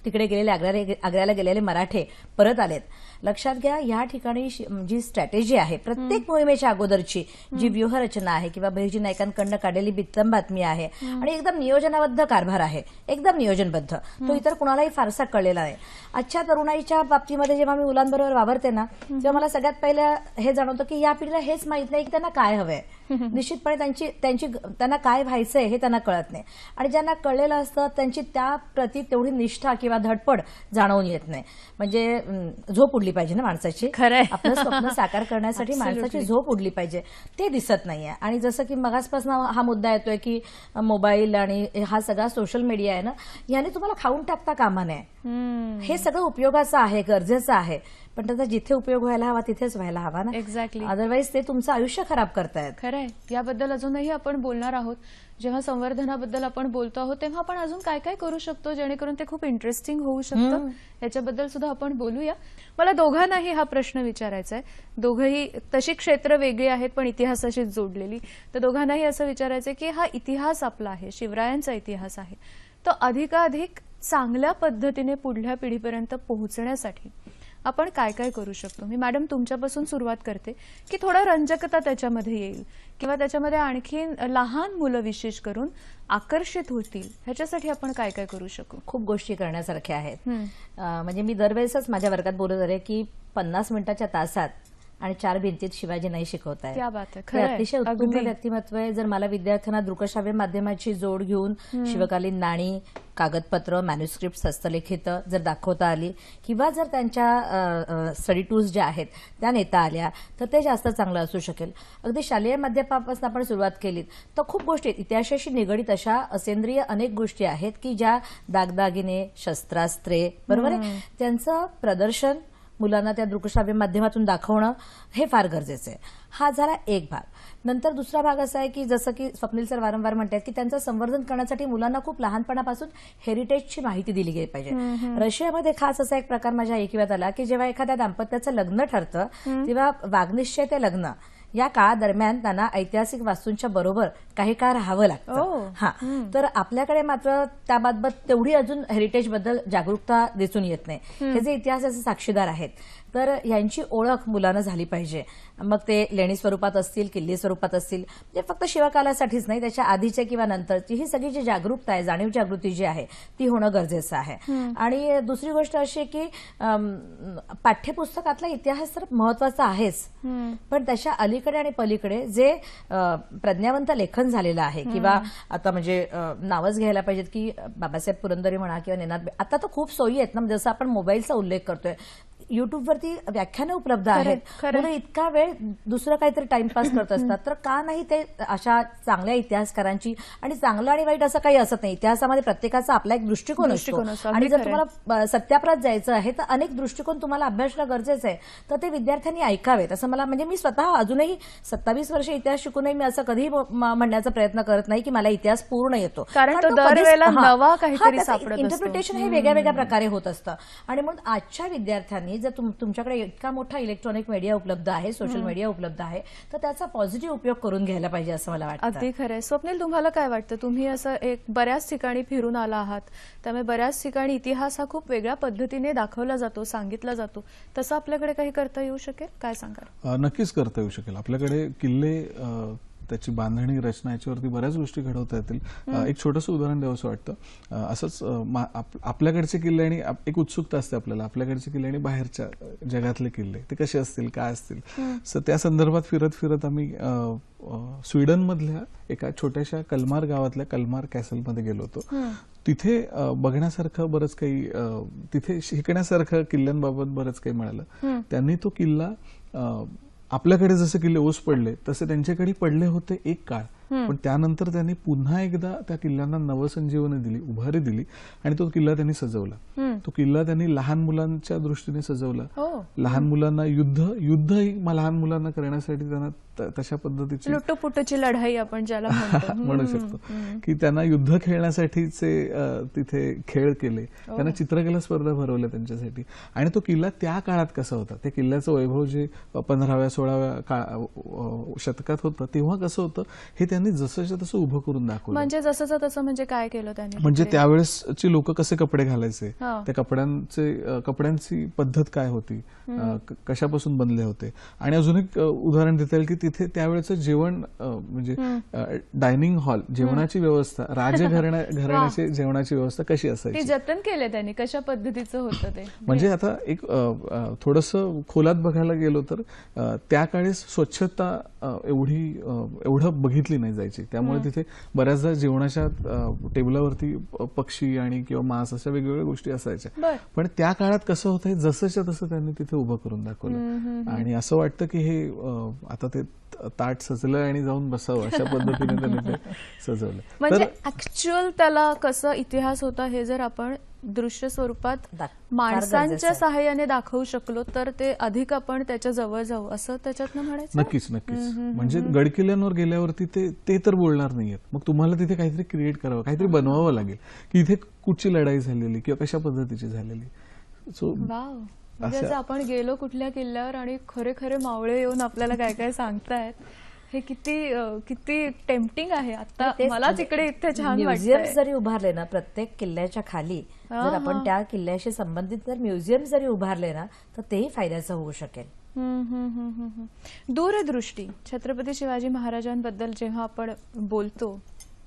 तिकडे गेलेले आग्र्याला गेलेले मराठे परत आलेत लक्षात घ्या या ठिकाणी जी स्ट्रॅटेजी आहे प्रत्येक मोहिमेच्या अगोदरची जी व्यूहरचना आहे किंवा बहिजी नायकांकडनं काढलेली बित्तम बातमी आहे आणि एकदम नियोजनाबद्ध कारभार आहे एकदम नियोजनबद्ध तो इतर कुणालाही फारसा कळलेला नाही आजच्या तरुणाईच्या बाबतीमध्ये जेव्हा मी मुलांबरोबर वावरते ना तेव्हा मला सगळ्यात पहिलं हे जाणवतं की या पिढीला हेच माहित नाही की त्यांना काय हवंय निश्चितपणे त्यांची त्यांची त्यांना काय व्हायचंय हे त्यांना कळत नाही आणि ज्यांना कळलेलं असतं त्यांची त्या प्रती तेवढी निष्ठा किंवा धडपड जाणवून येत नाही म्हणजे झोप उडली पाहिजे ना माणसाची खरंय आपलं स्वप्न साकार करण्यासाठी माणसाची झोप उडली पाहिजे ते दिसत नाहीये आणि जसं की मगासपासून हा मुद्दा येतोय की मोबाईल आणि हा सगळा सोशल मीडिया आहे ना याने तुम्हाला खाऊन टाकता कामा नये हे सगळं उपयोगाचं आहे गरजेचं आहे पण त्याचा जिथे उपयोग व्हायला हवा तिथेच व्हायला हवा ना एक्झॅक्टली अदरवाईज ते तुमचं आयुष्य खराब करतायत खरंय याबद्दल अजूनही आपण बोलणार आहोत जेव्हा संवर्धनाबद्दल आपण बोलतो आहोत तेव्हा आपण अजून काय काय करू शकतो जेणेकरून ते खूप इंटरेस्टिंग होऊ शकतं याच्याबद्दल सुद्धा आपण बोलूया मला दोघांनाही हा प्रश्न विचारायचा आहे दोघंही तशी क्षेत्र वेगळी आहेत पण इतिहासाशी जोडलेली तर दोघांनाही असं विचारायचं की हा इतिहास आपला आहे शिवरायांचा इतिहास आहे तो अधिकाधिक चांगल्या पद्धतीने पुढल्या पिढीपर्यंत पोहोचण्यासाठी आपण काय काय करू शकतो मी मॅडम तुमच्यापासून सुरुवात करते की थोडं रंजकता त्याच्यामध्ये येईल किंवा त्याच्यामध्ये आणखी लहान मुलं विशेष करून आकर्षित होतील ह्याच्यासाठी आपण काय काय करू शकू खूप गोष्टी करण्यासारख्या आहेत म्हणजे मी दरवेळेसच माझ्या वर्गात बोलत आहे की पन्नास मिनिटाच्या तासात आणि चार भिंतीत शिवाजी नाही शिकवत आहे अतिशय उत्तुंग व्यक्तिमत्व आहे जर मला विद्यार्थ्यांना दृकश्राव्य माध्यमाची जोड घेऊन शिवकालीन नाणी कागदपत्र मॅन्युस्क्रिप्ट हस्तलिखित जर दाखवता आली किंवा जर त्यांच्या स्टडी टूल्स ज्या आहेत त्या नेता आल्या तर ते जास्त चांगलं असू शकेल अगदी शालेय माध्यमापासून आपण सुरुवात केली तर खूप गोष्टी इतिहासाशी निगडीत अशा असेंद्रिय अनेक गोष्टी आहेत की ज्या दागदागिने शस्त्रास्त्रे बरोबर आहे त्यांचं प्रदर्शन मुलांना त्या दृकश्राव्य माध्यमातून दाखवणं हे फार गरजेचं आहे हा झाला एक भाग नंतर दुसरा भाग असा आहे की जसं की स्वप्नील सर वारंवार म्हणतात की त्यांचं संवर्धन करण्यासाठी मुलांना खूप लहानपणापासून हेरिटेजची माहिती दिली गेली पाहिजे रशियामध्ये खास असा एक प्रकार माझ्या ऐकिवात आला की जेव्हा एखाद्या दाम्पत्याचं लग्न ठरतं तेव्हा वाग्निश्चय ते लग्न या दरम्यान त्यांना ऐतिहासिक वास्तूंच्या बरोबर काही काळ राहावं लागतं हा तर आपल्याकडे मात्र त्याबाबत तेवढी अजून हेरिटेज बद्दल जागरूकता दिसून येत नाही हे जे इतिहासाचे साक्षीदार आहेत तर यांची ओळख मुलांना झाली पाहिजे मग ते लेणी स्वरूपात असतील किल्ली स्वरूपात असतील म्हणजे फक्त शिवकालासाठीच नाही त्याच्या आधीच्या किंवा नंतरची ही सगळी जी जागरूकता आहे जाणीव जागृती जी आहे ती होणं गरजेचं आहे आणि दुसरी गोष्ट अशी की पाठ्यपुस्तकातला इतिहास तर महत्वाचा आहेच पण त्याच्या अलीकडे आणि पलीकडे जे प्रज्ञावंत लेखन झालेलं आहे किंवा आता म्हणजे नावच घ्यायला पाहिजेत की बाबासाहेब पुरंदरी म्हणा किंवा नेनाथ आता तर खूप सोयी आहेत ना जसं आपण मोबाईलचा उल्लेख करतोय युट्यूबवरती व्याख्यानं उपलब्ध आहेत मुलं इतका वेळ दुसरं काहीतरी टाइमपास करत असतात तर का नाही ते अशा चांगल्या इतिहासकारांची आणि चांगलं आणि वाईट असं काही असत नाही इतिहासामध्ये प्रत्येकाचा आपला एक दृष्टिकोन असतो आणि जर तुम्हाला सत्याप्रात जायचं आहे तर अनेक दृष्टिकोन तुम्हाला अभ्यासणं गरजेचं आहे तर ते विद्यार्थ्यांनी ऐकावेत असं मला म्हणजे मी स्वतः अजूनही सत्तावीस वर्ष इतिहास शिकूनही मी असं कधी म्हणण्याचा प्रयत्न करत नाही की मला इतिहास पूर्ण येतो कारण इंटरप्रिटेशन हे वेगळ्या वेगळ्या प्रकारे होत असतं आणि म्हणून आजच्या विद्यार्थ्यांनी जर तुम तुमच्याकडे इतका मोठा इलेक्ट्रॉनिक मीडिया उपलब्ध आहे सोशल मीडिया उपलब्ध आहे तर त्याचा पॉझिटिव्ह उपयोग करून घ्यायला पाहिजे असं मला वाटतं अगदी खरं आहे स्वप्नील तुम्हाला काय वाटतं तुम्ही असं एक बऱ्याच ठिकाणी फिरून आला आहात त्यामुळे बऱ्याच ठिकाणी इतिहास हा खूप वेगळ्या पद्धतीने दाखवला जातो सांगितला जातो तसं आपल्याकडे काही करता येऊ शकेल काय सांगा नक्कीच करता येऊ शकेल आपल्याकडे किल्ले त्याची बांधणी रचना याच्यावरती बऱ्याच गोष्टी घडवता येतील एक छोटंसं उदाहरण द्यावं असं वाटतं असंच आपल्याकडचे किल्ले आणि एक उत्सुकता असते आपल्याला आपल्याकडचे किल्ले आणि बाहेरच्या जगातले किल्ले ते कसे असतील काय असतील त्या संदर्भात फिरत फिरत आम्ही स्वीडनमधल्या एका छोट्याशा कलमार गावातल्या कलमार कॅसलमध्ये गेलो होतो तिथे बघण्यासारखं बरंच काही तिथे शिकण्यासारखं किल्ल्यांबाबत बरंच काही मिळालं त्यांनी तो किल्ला आपल्याकडे जसे किल्ले ओस पडले तसे त्यांच्याकडे पडले होते एक काळ पण त्यानंतर त्यांनी पुन्हा एकदा त्या किल्ल्यांना नवसंजीवने दिली उभारी दिली आणि तो किल्ला त्यांनी सजवला तो किल्ला त्यांनी लहान मुलांच्या दृष्टीने सजवला हो. लहान मुलांना युद्ध युद्ध लहान मुलांना करण्यासाठी त्यांना तशा पद्धतीची लुटोपुटोची लढाई आपण ज्याला म्हणू शकतो की त्यांना युद्ध खेळण्यासाठीचे तिथे खेळ केले हो. त्यांना चित्रकला स्पर्धा भरवल्या त्यांच्यासाठी आणि तो किल्ला त्या काळात कसा होता त्या किल्ल्याचं वैभव जे पंधराव्या सोळाव्या शतकात होतं तेव्हा कसं होतं हे त्यांनी जसंच्या तसं उभं करून दाखवलं म्हणजे जसंच तसं म्हणजे काय केलं त्यांनी म्हणजे त्यावेळेसची लोक कसे कपडे घालायचे हो. त्या कपड्यांचे कपड्यांची पद्धत काय होती कशापासून बनले होते आणि अजून एक उदाहरण देता येईल की तिथे त्यावेळेचं जेवण म्हणजे डायनिंग हॉल जेवणाची व्यवस्था राजघराण्या घराण्याची जेवणाची व्यवस्था कशी असायची जतन केले त्यांनी कशा पद्धतीचं होतं ते म्हणजे आता एक थोडस खोलात बघायला गेलो तर त्या काळेस स्वच्छता एवढी एवढं बघितली नाही जायची त्यामुळे तिथे बऱ्याचदा जेवणाच्या टेबलावरती पक्षी आणि किंवा मांस अशा वेगवेगळ्या गोष्टी असायच्या पण त्या काळात कसं होतं जसंच्या तसं त्यांनी तिथे उभं करून दाखवलं आणि असं वाटतं की हे आता ते ताट सजलं आणि जाऊन बसावं अशा पद्धतीने त्यांनी ते सजवलं म्हणजे ऍक्च्युअल त्याला कसं इतिहास होता हे जर आपण दृश्य स्वरूपात माणसांच्या सहाय्याने दाखवू शकलो तर ते अधिक आपण त्याच्या जवळ जाऊ असं त्याच्यात म्हणायचं नक्कीच नक्कीच म्हणजे गडकिल्ल्यांवर गेल्यावरती ते ते तर बोलणार नाहीयेत मग तुम्हाला तिथे काहीतरी क्रिएट करावं काहीतरी बनवावं लागेल की इथे कुठची लढाई झालेली किंवा कशा पद्धतीची झालेली सो म्हणजे आपण गेलो कुठल्या किल्ल्यावर आणि खरे खरे मावळे येऊन आपल्याला काय काय सांगतायत हे किती किती टेम्पटिंग आहे आता मला तिकडे इथे छान म्युझियम जरी उभारले ना प्रत्येक किल्ल्याच्या खाली जर आपण त्या किल्ल्याशी संबंधित जर म्युझियम जरी उभारले ना तर तेही फायद्याचं होऊ शकेल दूरदृष्टी छत्रपती शिवाजी महाराजांबद्दल जेव्हा आपण बोलतो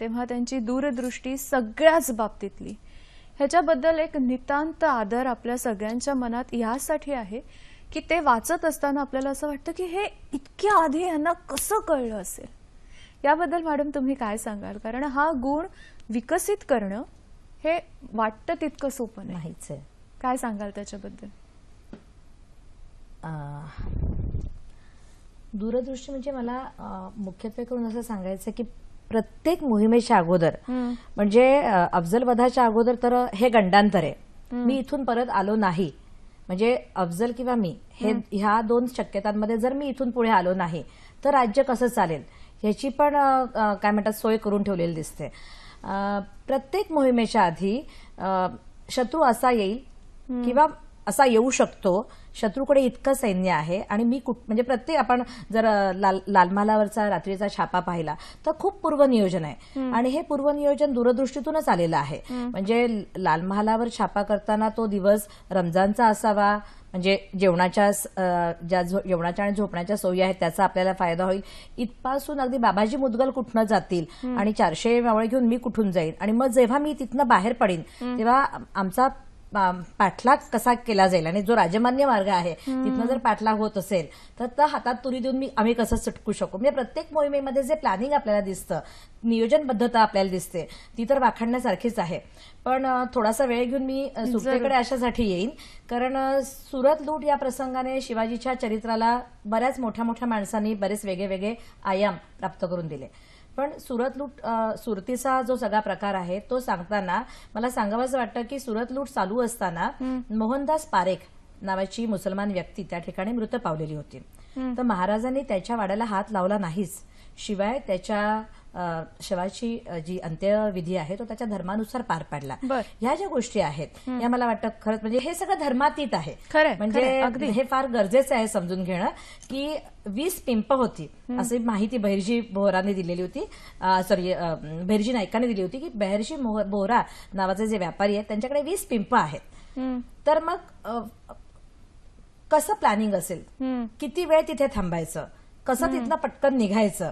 तेव्हा त्यांची दूरदृष्टी सगळ्याच बाबतीतली ह्याच्याबद्दल एक नितांत आदर आपल्या सगळ्यांच्या मनात यासाठी आहे की ते वाचत असताना आपल्याला असं वाटतं की हे इतक्या आधी यांना कसं कळलं असेल याबद्दल मॅडम तुम्ही काय सांगाल कारण हा गुण विकसित करणं हे वाटतं तितकं सोपं नाहीच काय सांगाल त्याच्याबद्दल दूरदृष्टी म्हणजे मला मुख्यत्वे करून असं सांगायचं की प्रत्येक मोहिमेच्या अगोदर म्हणजे अफजल वधाच्या अगोदर तर हे गंडांतर आहे मी इथून परत आलो नाही म्हणजे अफजल किंवा मी हे ह्या दोन शक्यतांमध्ये जर मी इथून पुढे आलो नाही तर राज्य कसं चालेल ह्याची पण काय म्हणतात सोय करून ठेवलेली दिसते प्रत्येक मोहिमेच्या आधी शत्रू असा येईल किंवा असा येऊ शकतो शत्रूकडे इतकं सैन्य आहे आणि मी कुठ म्हणजे प्रत्येक आपण जर लाल लालमहालावरचा रात्रीचा छापा पाहिला तर खूप पूर्वनियोजन आहे आणि हे पूर्वनियोजन दूरदृष्टीतूनच आलेलं आहे म्हणजे लालमहालावर छापा करताना तो दिवस रमजानचा असावा म्हणजे जेवणाच्या ज्या जेवणाच्या आणि झोपण्याच्या सोयी आहेत त्याचा आपल्याला फायदा होईल इथपासून अगदी बाबाजी मुदगल कुठनं जातील आणि चारशे मावळे घेऊन मी कुठून जाईन आणि मग जेव्हा मी तिथनं बाहेर पडीन तेव्हा आमचा पाठलाग कसा केला जाईल आणि जो राजमान्य मार्ग आहे तिथला जर पाठलाग होत असेल तर त्या हातात तुरी देऊन मी आम्ही कसं सुटकू शकू म्हणजे प्रत्येक मोहिमेमध्ये जे प्लॅनिंग आपल्याला दिसतं नियोजनबद्धता आपल्याला दिसते ती तर वाखाणण्यासारखीच आहे पण थोडासा वेळ घेऊन मी सुट्टीकडे अशासाठी येईन कारण सुरत लूट या प्रसंगाने शिवाजीच्या चरित्राला बऱ्याच मोठ्या मोठ्या माणसांनी बरेच वेगळे वेगळे आयाम प्राप्त करून दिले पण सुरत लूट सुरतीचा जो सगळा प्रकार आहे तो सांगताना मला असं वाटतं की सुरत लूट चालू असताना मोहनदास पारेख नावाची मुसलमान व्यक्ती त्या ठिकाणी मृत पावलेली होती तर महाराजांनी त्याच्या वाड्याला हात लावला नाहीच शिवाय त्याच्या शवाची जी अंत्यविधी आहे तो त्याच्या धर्मानुसार पार पाडला ह्या ज्या गोष्टी आहेत या मला वाटतं खरंच म्हणजे हे सगळं धर्मातीत आहे खरं म्हणजे हे फार गरजेचं आहे समजून घेणं की वीस पिंप होती असे माहिती बहिर्जी बोहराने दिलेली होती सॉरी बहिर्जी नायकाने दिली होती की बहिर्जी बोहरा नावाचे जे व्यापारी आहेत त्यांच्याकडे वीस पिंप आहेत तर मग कसं प्लॅनिंग असेल किती वेळ तिथे थांबायचं कसं तिथनं पटकन निघायचं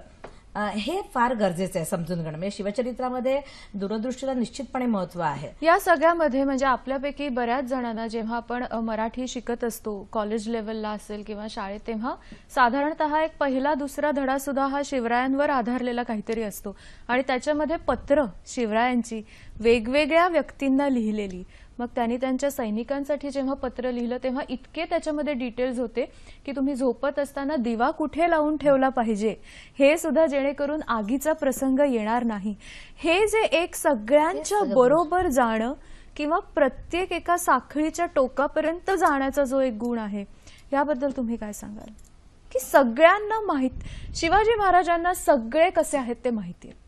हे फार गरजेचं आहे समजून घेणं म्हणजे शिवचरित्रामध्ये दूरदृष्टीला निश्चितपणे महत्व आहे या सगळ्यामध्ये म्हणजे आपल्यापैकी बऱ्याच जणांना जेव्हा आपण मराठी शिकत असतो कॉलेज लेवलला असेल किंवा शाळेत तेव्हा साधारणत एक पहिला दुसरा धडा सुद्धा हा शिवरायांवर आधारलेला काहीतरी असतो आणि त्याच्यामध्ये पत्र शिवरायांची वेगवेगळ्या व्यक्तींना लिहिलेली मग त्यांनी त्यांच्या सैनिकांसाठी जेव्हा पत्र लिहिलं तेव्हा इतके त्याच्यामध्ये डिटेल्स होते की तुम्ही झोपत असताना दिवा कुठे लावून ठेवला पाहिजे हे सुद्धा जेणेकरून आगीचा प्रसंग येणार नाही हे जे एक सगळ्यांच्या बरोबर जाणं किंवा प्रत्येक एका साखळीच्या टोकापर्यंत जाण्याचा जो एक गुण आहे याबद्दल तुम्ही काय सांगाल की सगळ्यांना माहीत शिवाजी महाराजांना सगळे कसे आहेत ते माहिती आहे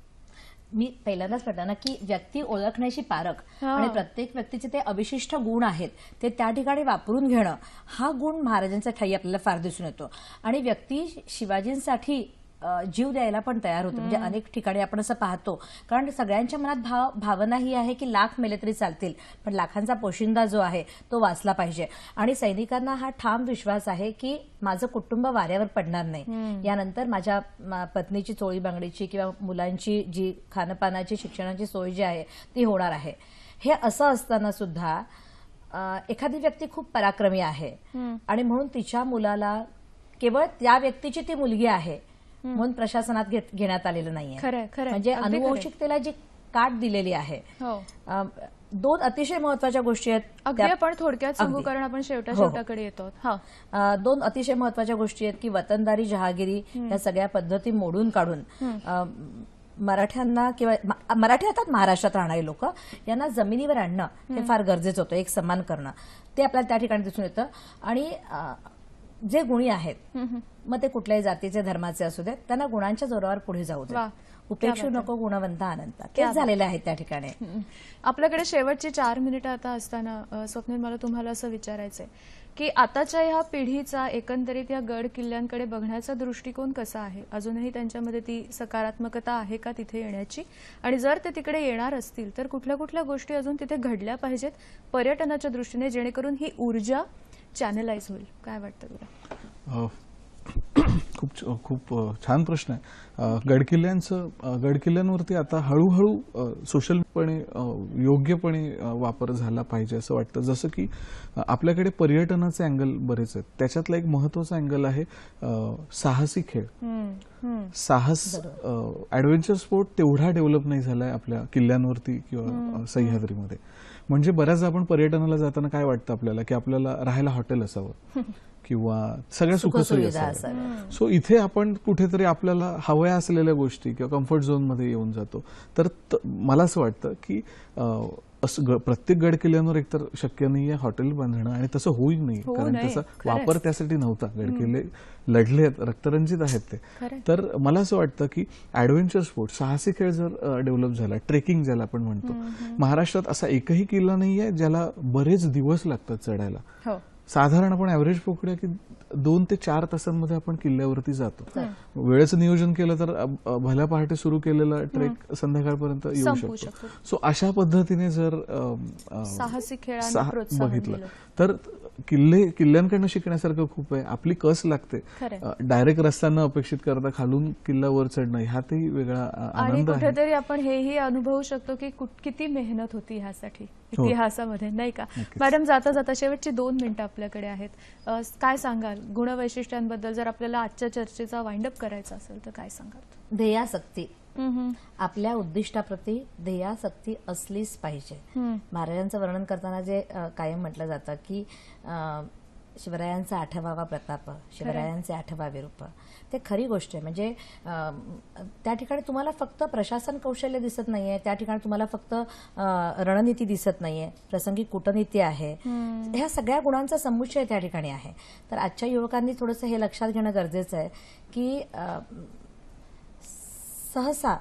मी पहिल्यांदाच म्हटलं ना की व्यक्ती ओळखण्याची पारख आणि प्रत्येक व्यक्तीचे ते अविशिष्ट गुण आहेत ते त्या ठिकाणी वापरून घेणं हा गुण महाराजांचा ठाई आपल्याला फार दिसून येतो आणि व्यक्ती शिवाजींसाठी जीव द्यायला पण तयार होतो म्हणजे अनेक ठिकाणी आपण असं पाहतो कारण सगळ्यांच्या मनात भाव भावना ही आहे की लाख मेले तरी चालतील पण लाखांचा पोशिंदा जो आहे तो वाचला पाहिजे आणि सैनिकांना हा ठाम विश्वास आहे की माझं कुटुंब वाऱ्यावर पडणार नाही यानंतर माझ्या पत्नीची चोळी बांगडीची किंवा मुलांची जी खानपानाची शिक्षणाची सोय जी आहे ती होणार आहे हे असं असताना सुद्धा एखादी व्यक्ती खूप पराक्रमी आहे आणि म्हणून तिच्या मुलाला केवळ त्या व्यक्तीची ती मुलगी आहे म्हणून प्रशासनात घेण्यात आलेलं नाहीये म्हणजे अनुवंशिकतेला जी काट दिलेली आहे हो. दोन अतिशय महत्वाच्या गोष्टी आहेत अगदी आपण थोडक्यात सांगू कारण आपण शेवटा हो, हो. शेवटाकडे येतो दोन अतिशय महत्वाच्या गोष्टी आहेत की वतनदारी जहागिरी या सगळ्या पद्धती मोडून काढून मराठ्यांना किंवा मराठी अर्थात महाराष्ट्रात राहणारे लोक यांना जमिनीवर आणणं हे फार गरजेचं होतं एक सन्मान करणं ते आपल्याला त्या ठिकाणी दिसून येतं आणि जे गुणी आहेत मग ते कुठल्याही जातीचे धर्माचे असू देत त्यांना गुणांच्या जोरावर पुढे जाऊ दे उपेक्षू नको गुणवंत आनंद झालेलं आहे त्या ठिकाणी आपल्याकडे शेवटची चार मिनिटं आता असताना स्वप्नील मला तुम्हाला असं विचारायचंय की आताच्या ह्या पिढीचा एकंदरीत या गड किल्ल्यांकडे बघण्याचा दृष्टिकोन कसा आहे अजूनही त्यांच्यामध्ये ती सकारात्मकता आहे का तिथे येण्याची आणि जर ते तिकडे येणार असतील तर कुठल्या कुठल्या गोष्टी अजून तिथे घडल्या पाहिजेत पर्यटनाच्या दृष्टीने जेणेकरून ही ऊर्जा चॅनलाइज होईल काय वाटतं तुला खूप खूप छान प्रश्न आहे गडकिल्ल्यांचं गडकिल्ल्यांवरती आता हळूहळू सोशलपणे योग्यपणे वापर झाला पाहिजे असं वाटतं जसं की आपल्याकडे पर्यटनाचे अँगल बरेच आहेत त्याच्यातला एक महत्वाचा अँगल आहे साहसी खेळ साहस ऍडव्हेंचर स्पोर्ट तेवढा डेव्हलप नाही झालाय आपल्या किल्ल्यांवरती किंवा सह्याद्रीमध्ये म्हणजे बऱ्याचदा आपण पर्यटनाला जाताना काय वाटतं आपल्याला की आपल्याला राहायला हॉटेल असावं किंवा सगळ्या सुखसोयी असाव्या सो इथे आपण कुठेतरी आपल्याला हव्या असलेल्या गोष्टी किंवा कम्फर्ट झोनमध्ये येऊन जातो तर मला असं वाटतं की असं प्रत्येक गड किल्ल्यांवर एकतर शक्य नाही आहे हॉटेल बांधणं आणि तसं होऊ हो नाही कारण त्याचा वापर त्यासाठी नव्हता गड किल्ले लढले आहेत रक्तरंजित आहेत ते तर मला असं वाटतं की ॲडव्हेंचर स्पोर्ट साहसी खेळ जर डेव्हलप झाला ट्रेकिंग ज्याला आपण म्हणतो महाराष्ट्रात असा एकही किल्ला नाही आहे ज्याला बरेच दिवस लागतात चढायला हो. साधारण आपण ॲव्हरेज पोकड्या की दोन ते चार तासांमध्ये आपण किल्ल्यावरती जातो हो. वेळेचं नियोजन केलं तर भल्या पहाटे सुरू केलेला ट्रेक संध्याकाळपर्यंत येऊ शकतो सो अशा पद्धतीने जर साहसी खेळ बघितलं तर किल्ले किल्ल्यांकडनं शिकण्यासारखं खूप आहे आपली कस लागते डायरेक्ट रस्त्यांना अपेक्षित करता खालून किल्ल्यावर चढणं ह्यातही वेगळा आणि कुठेतरी आपण हेही अनुभवू शकतो की किती मेहनत होती ह्यासाठी हो. इतिहासामध्ये नाही का मॅडम जाता जाता शेवटची दोन मिनिटं आपल्याकडे आहेत काय सांगाल गुणवैशिष्ट्यांबद्दल जर आपल्याला आजच्या चर्चेचा अप करायचा असेल तर काय सांगाल ध्येयासक्ती आपल्या उद्दिष्टाप्रती ध्येयासक्ती असलीच पाहिजे महाराजांचं वर्णन करताना जे कायम म्हटलं जातं की शिवरायांचा आठवावा प्रताप शिवरायांचे आठवा विरूप ते खरी गोष्ट आहे म्हणजे त्या ठिकाणी तुम्हाला फक्त प्रशासन कौशल्य दिसत नाहीये त्या ठिकाणी तुम्हाला फक्त रणनीती दिसत नाहीये प्रसंगी कूटनीती आहे ह्या सगळ्या गुणांचा समुच्चय त्या ठिकाणी आहे तर आजच्या युवकांनी थोडंसं हे लक्षात घेणं गरजेचं आहे की सहसा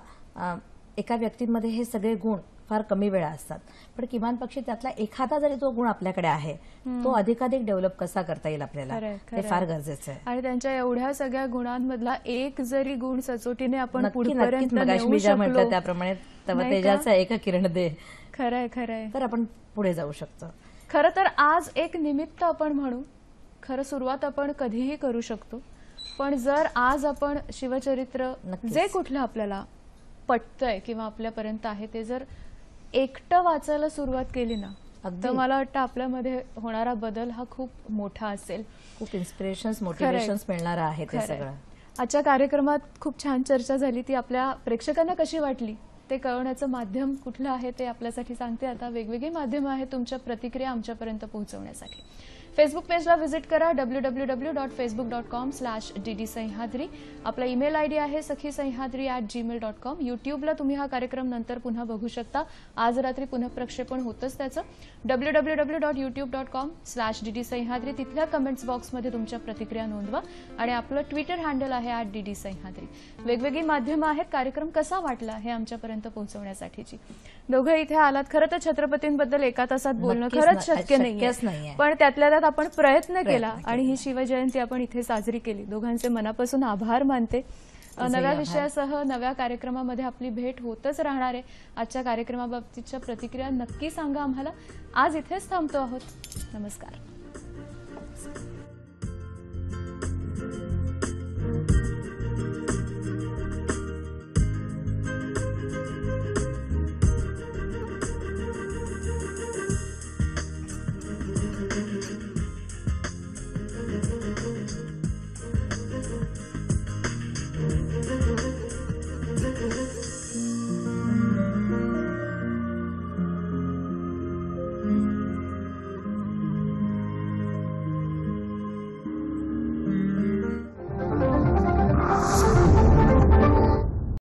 एका व्यक्तीमध्ये हे सगळे गुण फार कमी वेळा असतात पण किमान पक्षी त्यातला एखादा जरी जो गुण आपल्याकडे आहे तो अधिकाधिक डेव्हलप कसा करता येईल आपल्याला हे फार गरजेचं आहे आणि त्यांच्या एवढ्या सगळ्या गुणांमधला एक जरी गुण सचोटीने आपण पुढे म्हटलं त्याप्रमाणे एक किरण दे खरंय खरंय तर आपण पुढे जाऊ शकतो खरं तर आज एक निमित्त आपण म्हणू खरं सुरुवात आपण कधीही करू शकतो पण जर आज आपण शिवचरित्र जे कुठलं आपल्याला पटतंय किंवा आपल्यापर्यंत आहे ते जर एकटं वाचायला सुरुवात केली ना तर मला वाटतं आपल्यामध्ये होणारा बदल हा खूप मोठा असेल खूप इन्स्पिरेशन मोटिवेशन मिळणार आहे आजच्या कार्यक्रमात खूप छान चर्चा झाली ती आपल्या प्रेक्षकांना कशी वाटली ते कळवण्याचं माध्यम कुठलं आहे ते आपल्यासाठी सांगते आता वेगवेगळी माध्यम आहे तुमच्या प्रतिक्रिया आमच्यापर्यंत पोहोचवण्यासाठी फेसबुक पेजला व्हिजिट करा W W W dot Facebook dot com slash DD Sahyadri आपला ईमेल आयडी आहे Sakhi Sahyadri at Gmail dot com युट्यूबला तुम्ही हा कार्यक्रम नंतर पुन्हा बघू शकता आज रात्री पुन्हा प्रक्षेपण होतंच त्याचं W W W dot YouTube dot com slash DD Sahyadri तिथल्या कमेंट्स बॉक्समध्ये तुमच्या प्रतिक्रिया नोंदवा आणि आपलं ट्विटर हँडल आहे ॲट डीडी सह्याद्री वेगवेगळी माध्यमं आहेत कार्यक्रम कसा वाटला हे आमच्यापर्यंत पोहोचवण्यासाठीची दोघं इथे आलात खरं तर छत्रपतींबद्दल एका तासात बोलणं खरंच शक्य नाही पण त्यातल्या करण्यात आपण प्रयत्न केला आणि ही शिवजयंती आपण इथे साजरी केली दोघांचे मनापासून आभार मानते नव्या विषयासह नव्या कार्यक्रमामध्ये आपली भेट होतच राहणार आहे आजच्या कार्यक्रमाबाबतीच्या प्रतिक्रिया नक्की सांगा आम्हाला आज इथेच थांबतो आहोत नमस्कार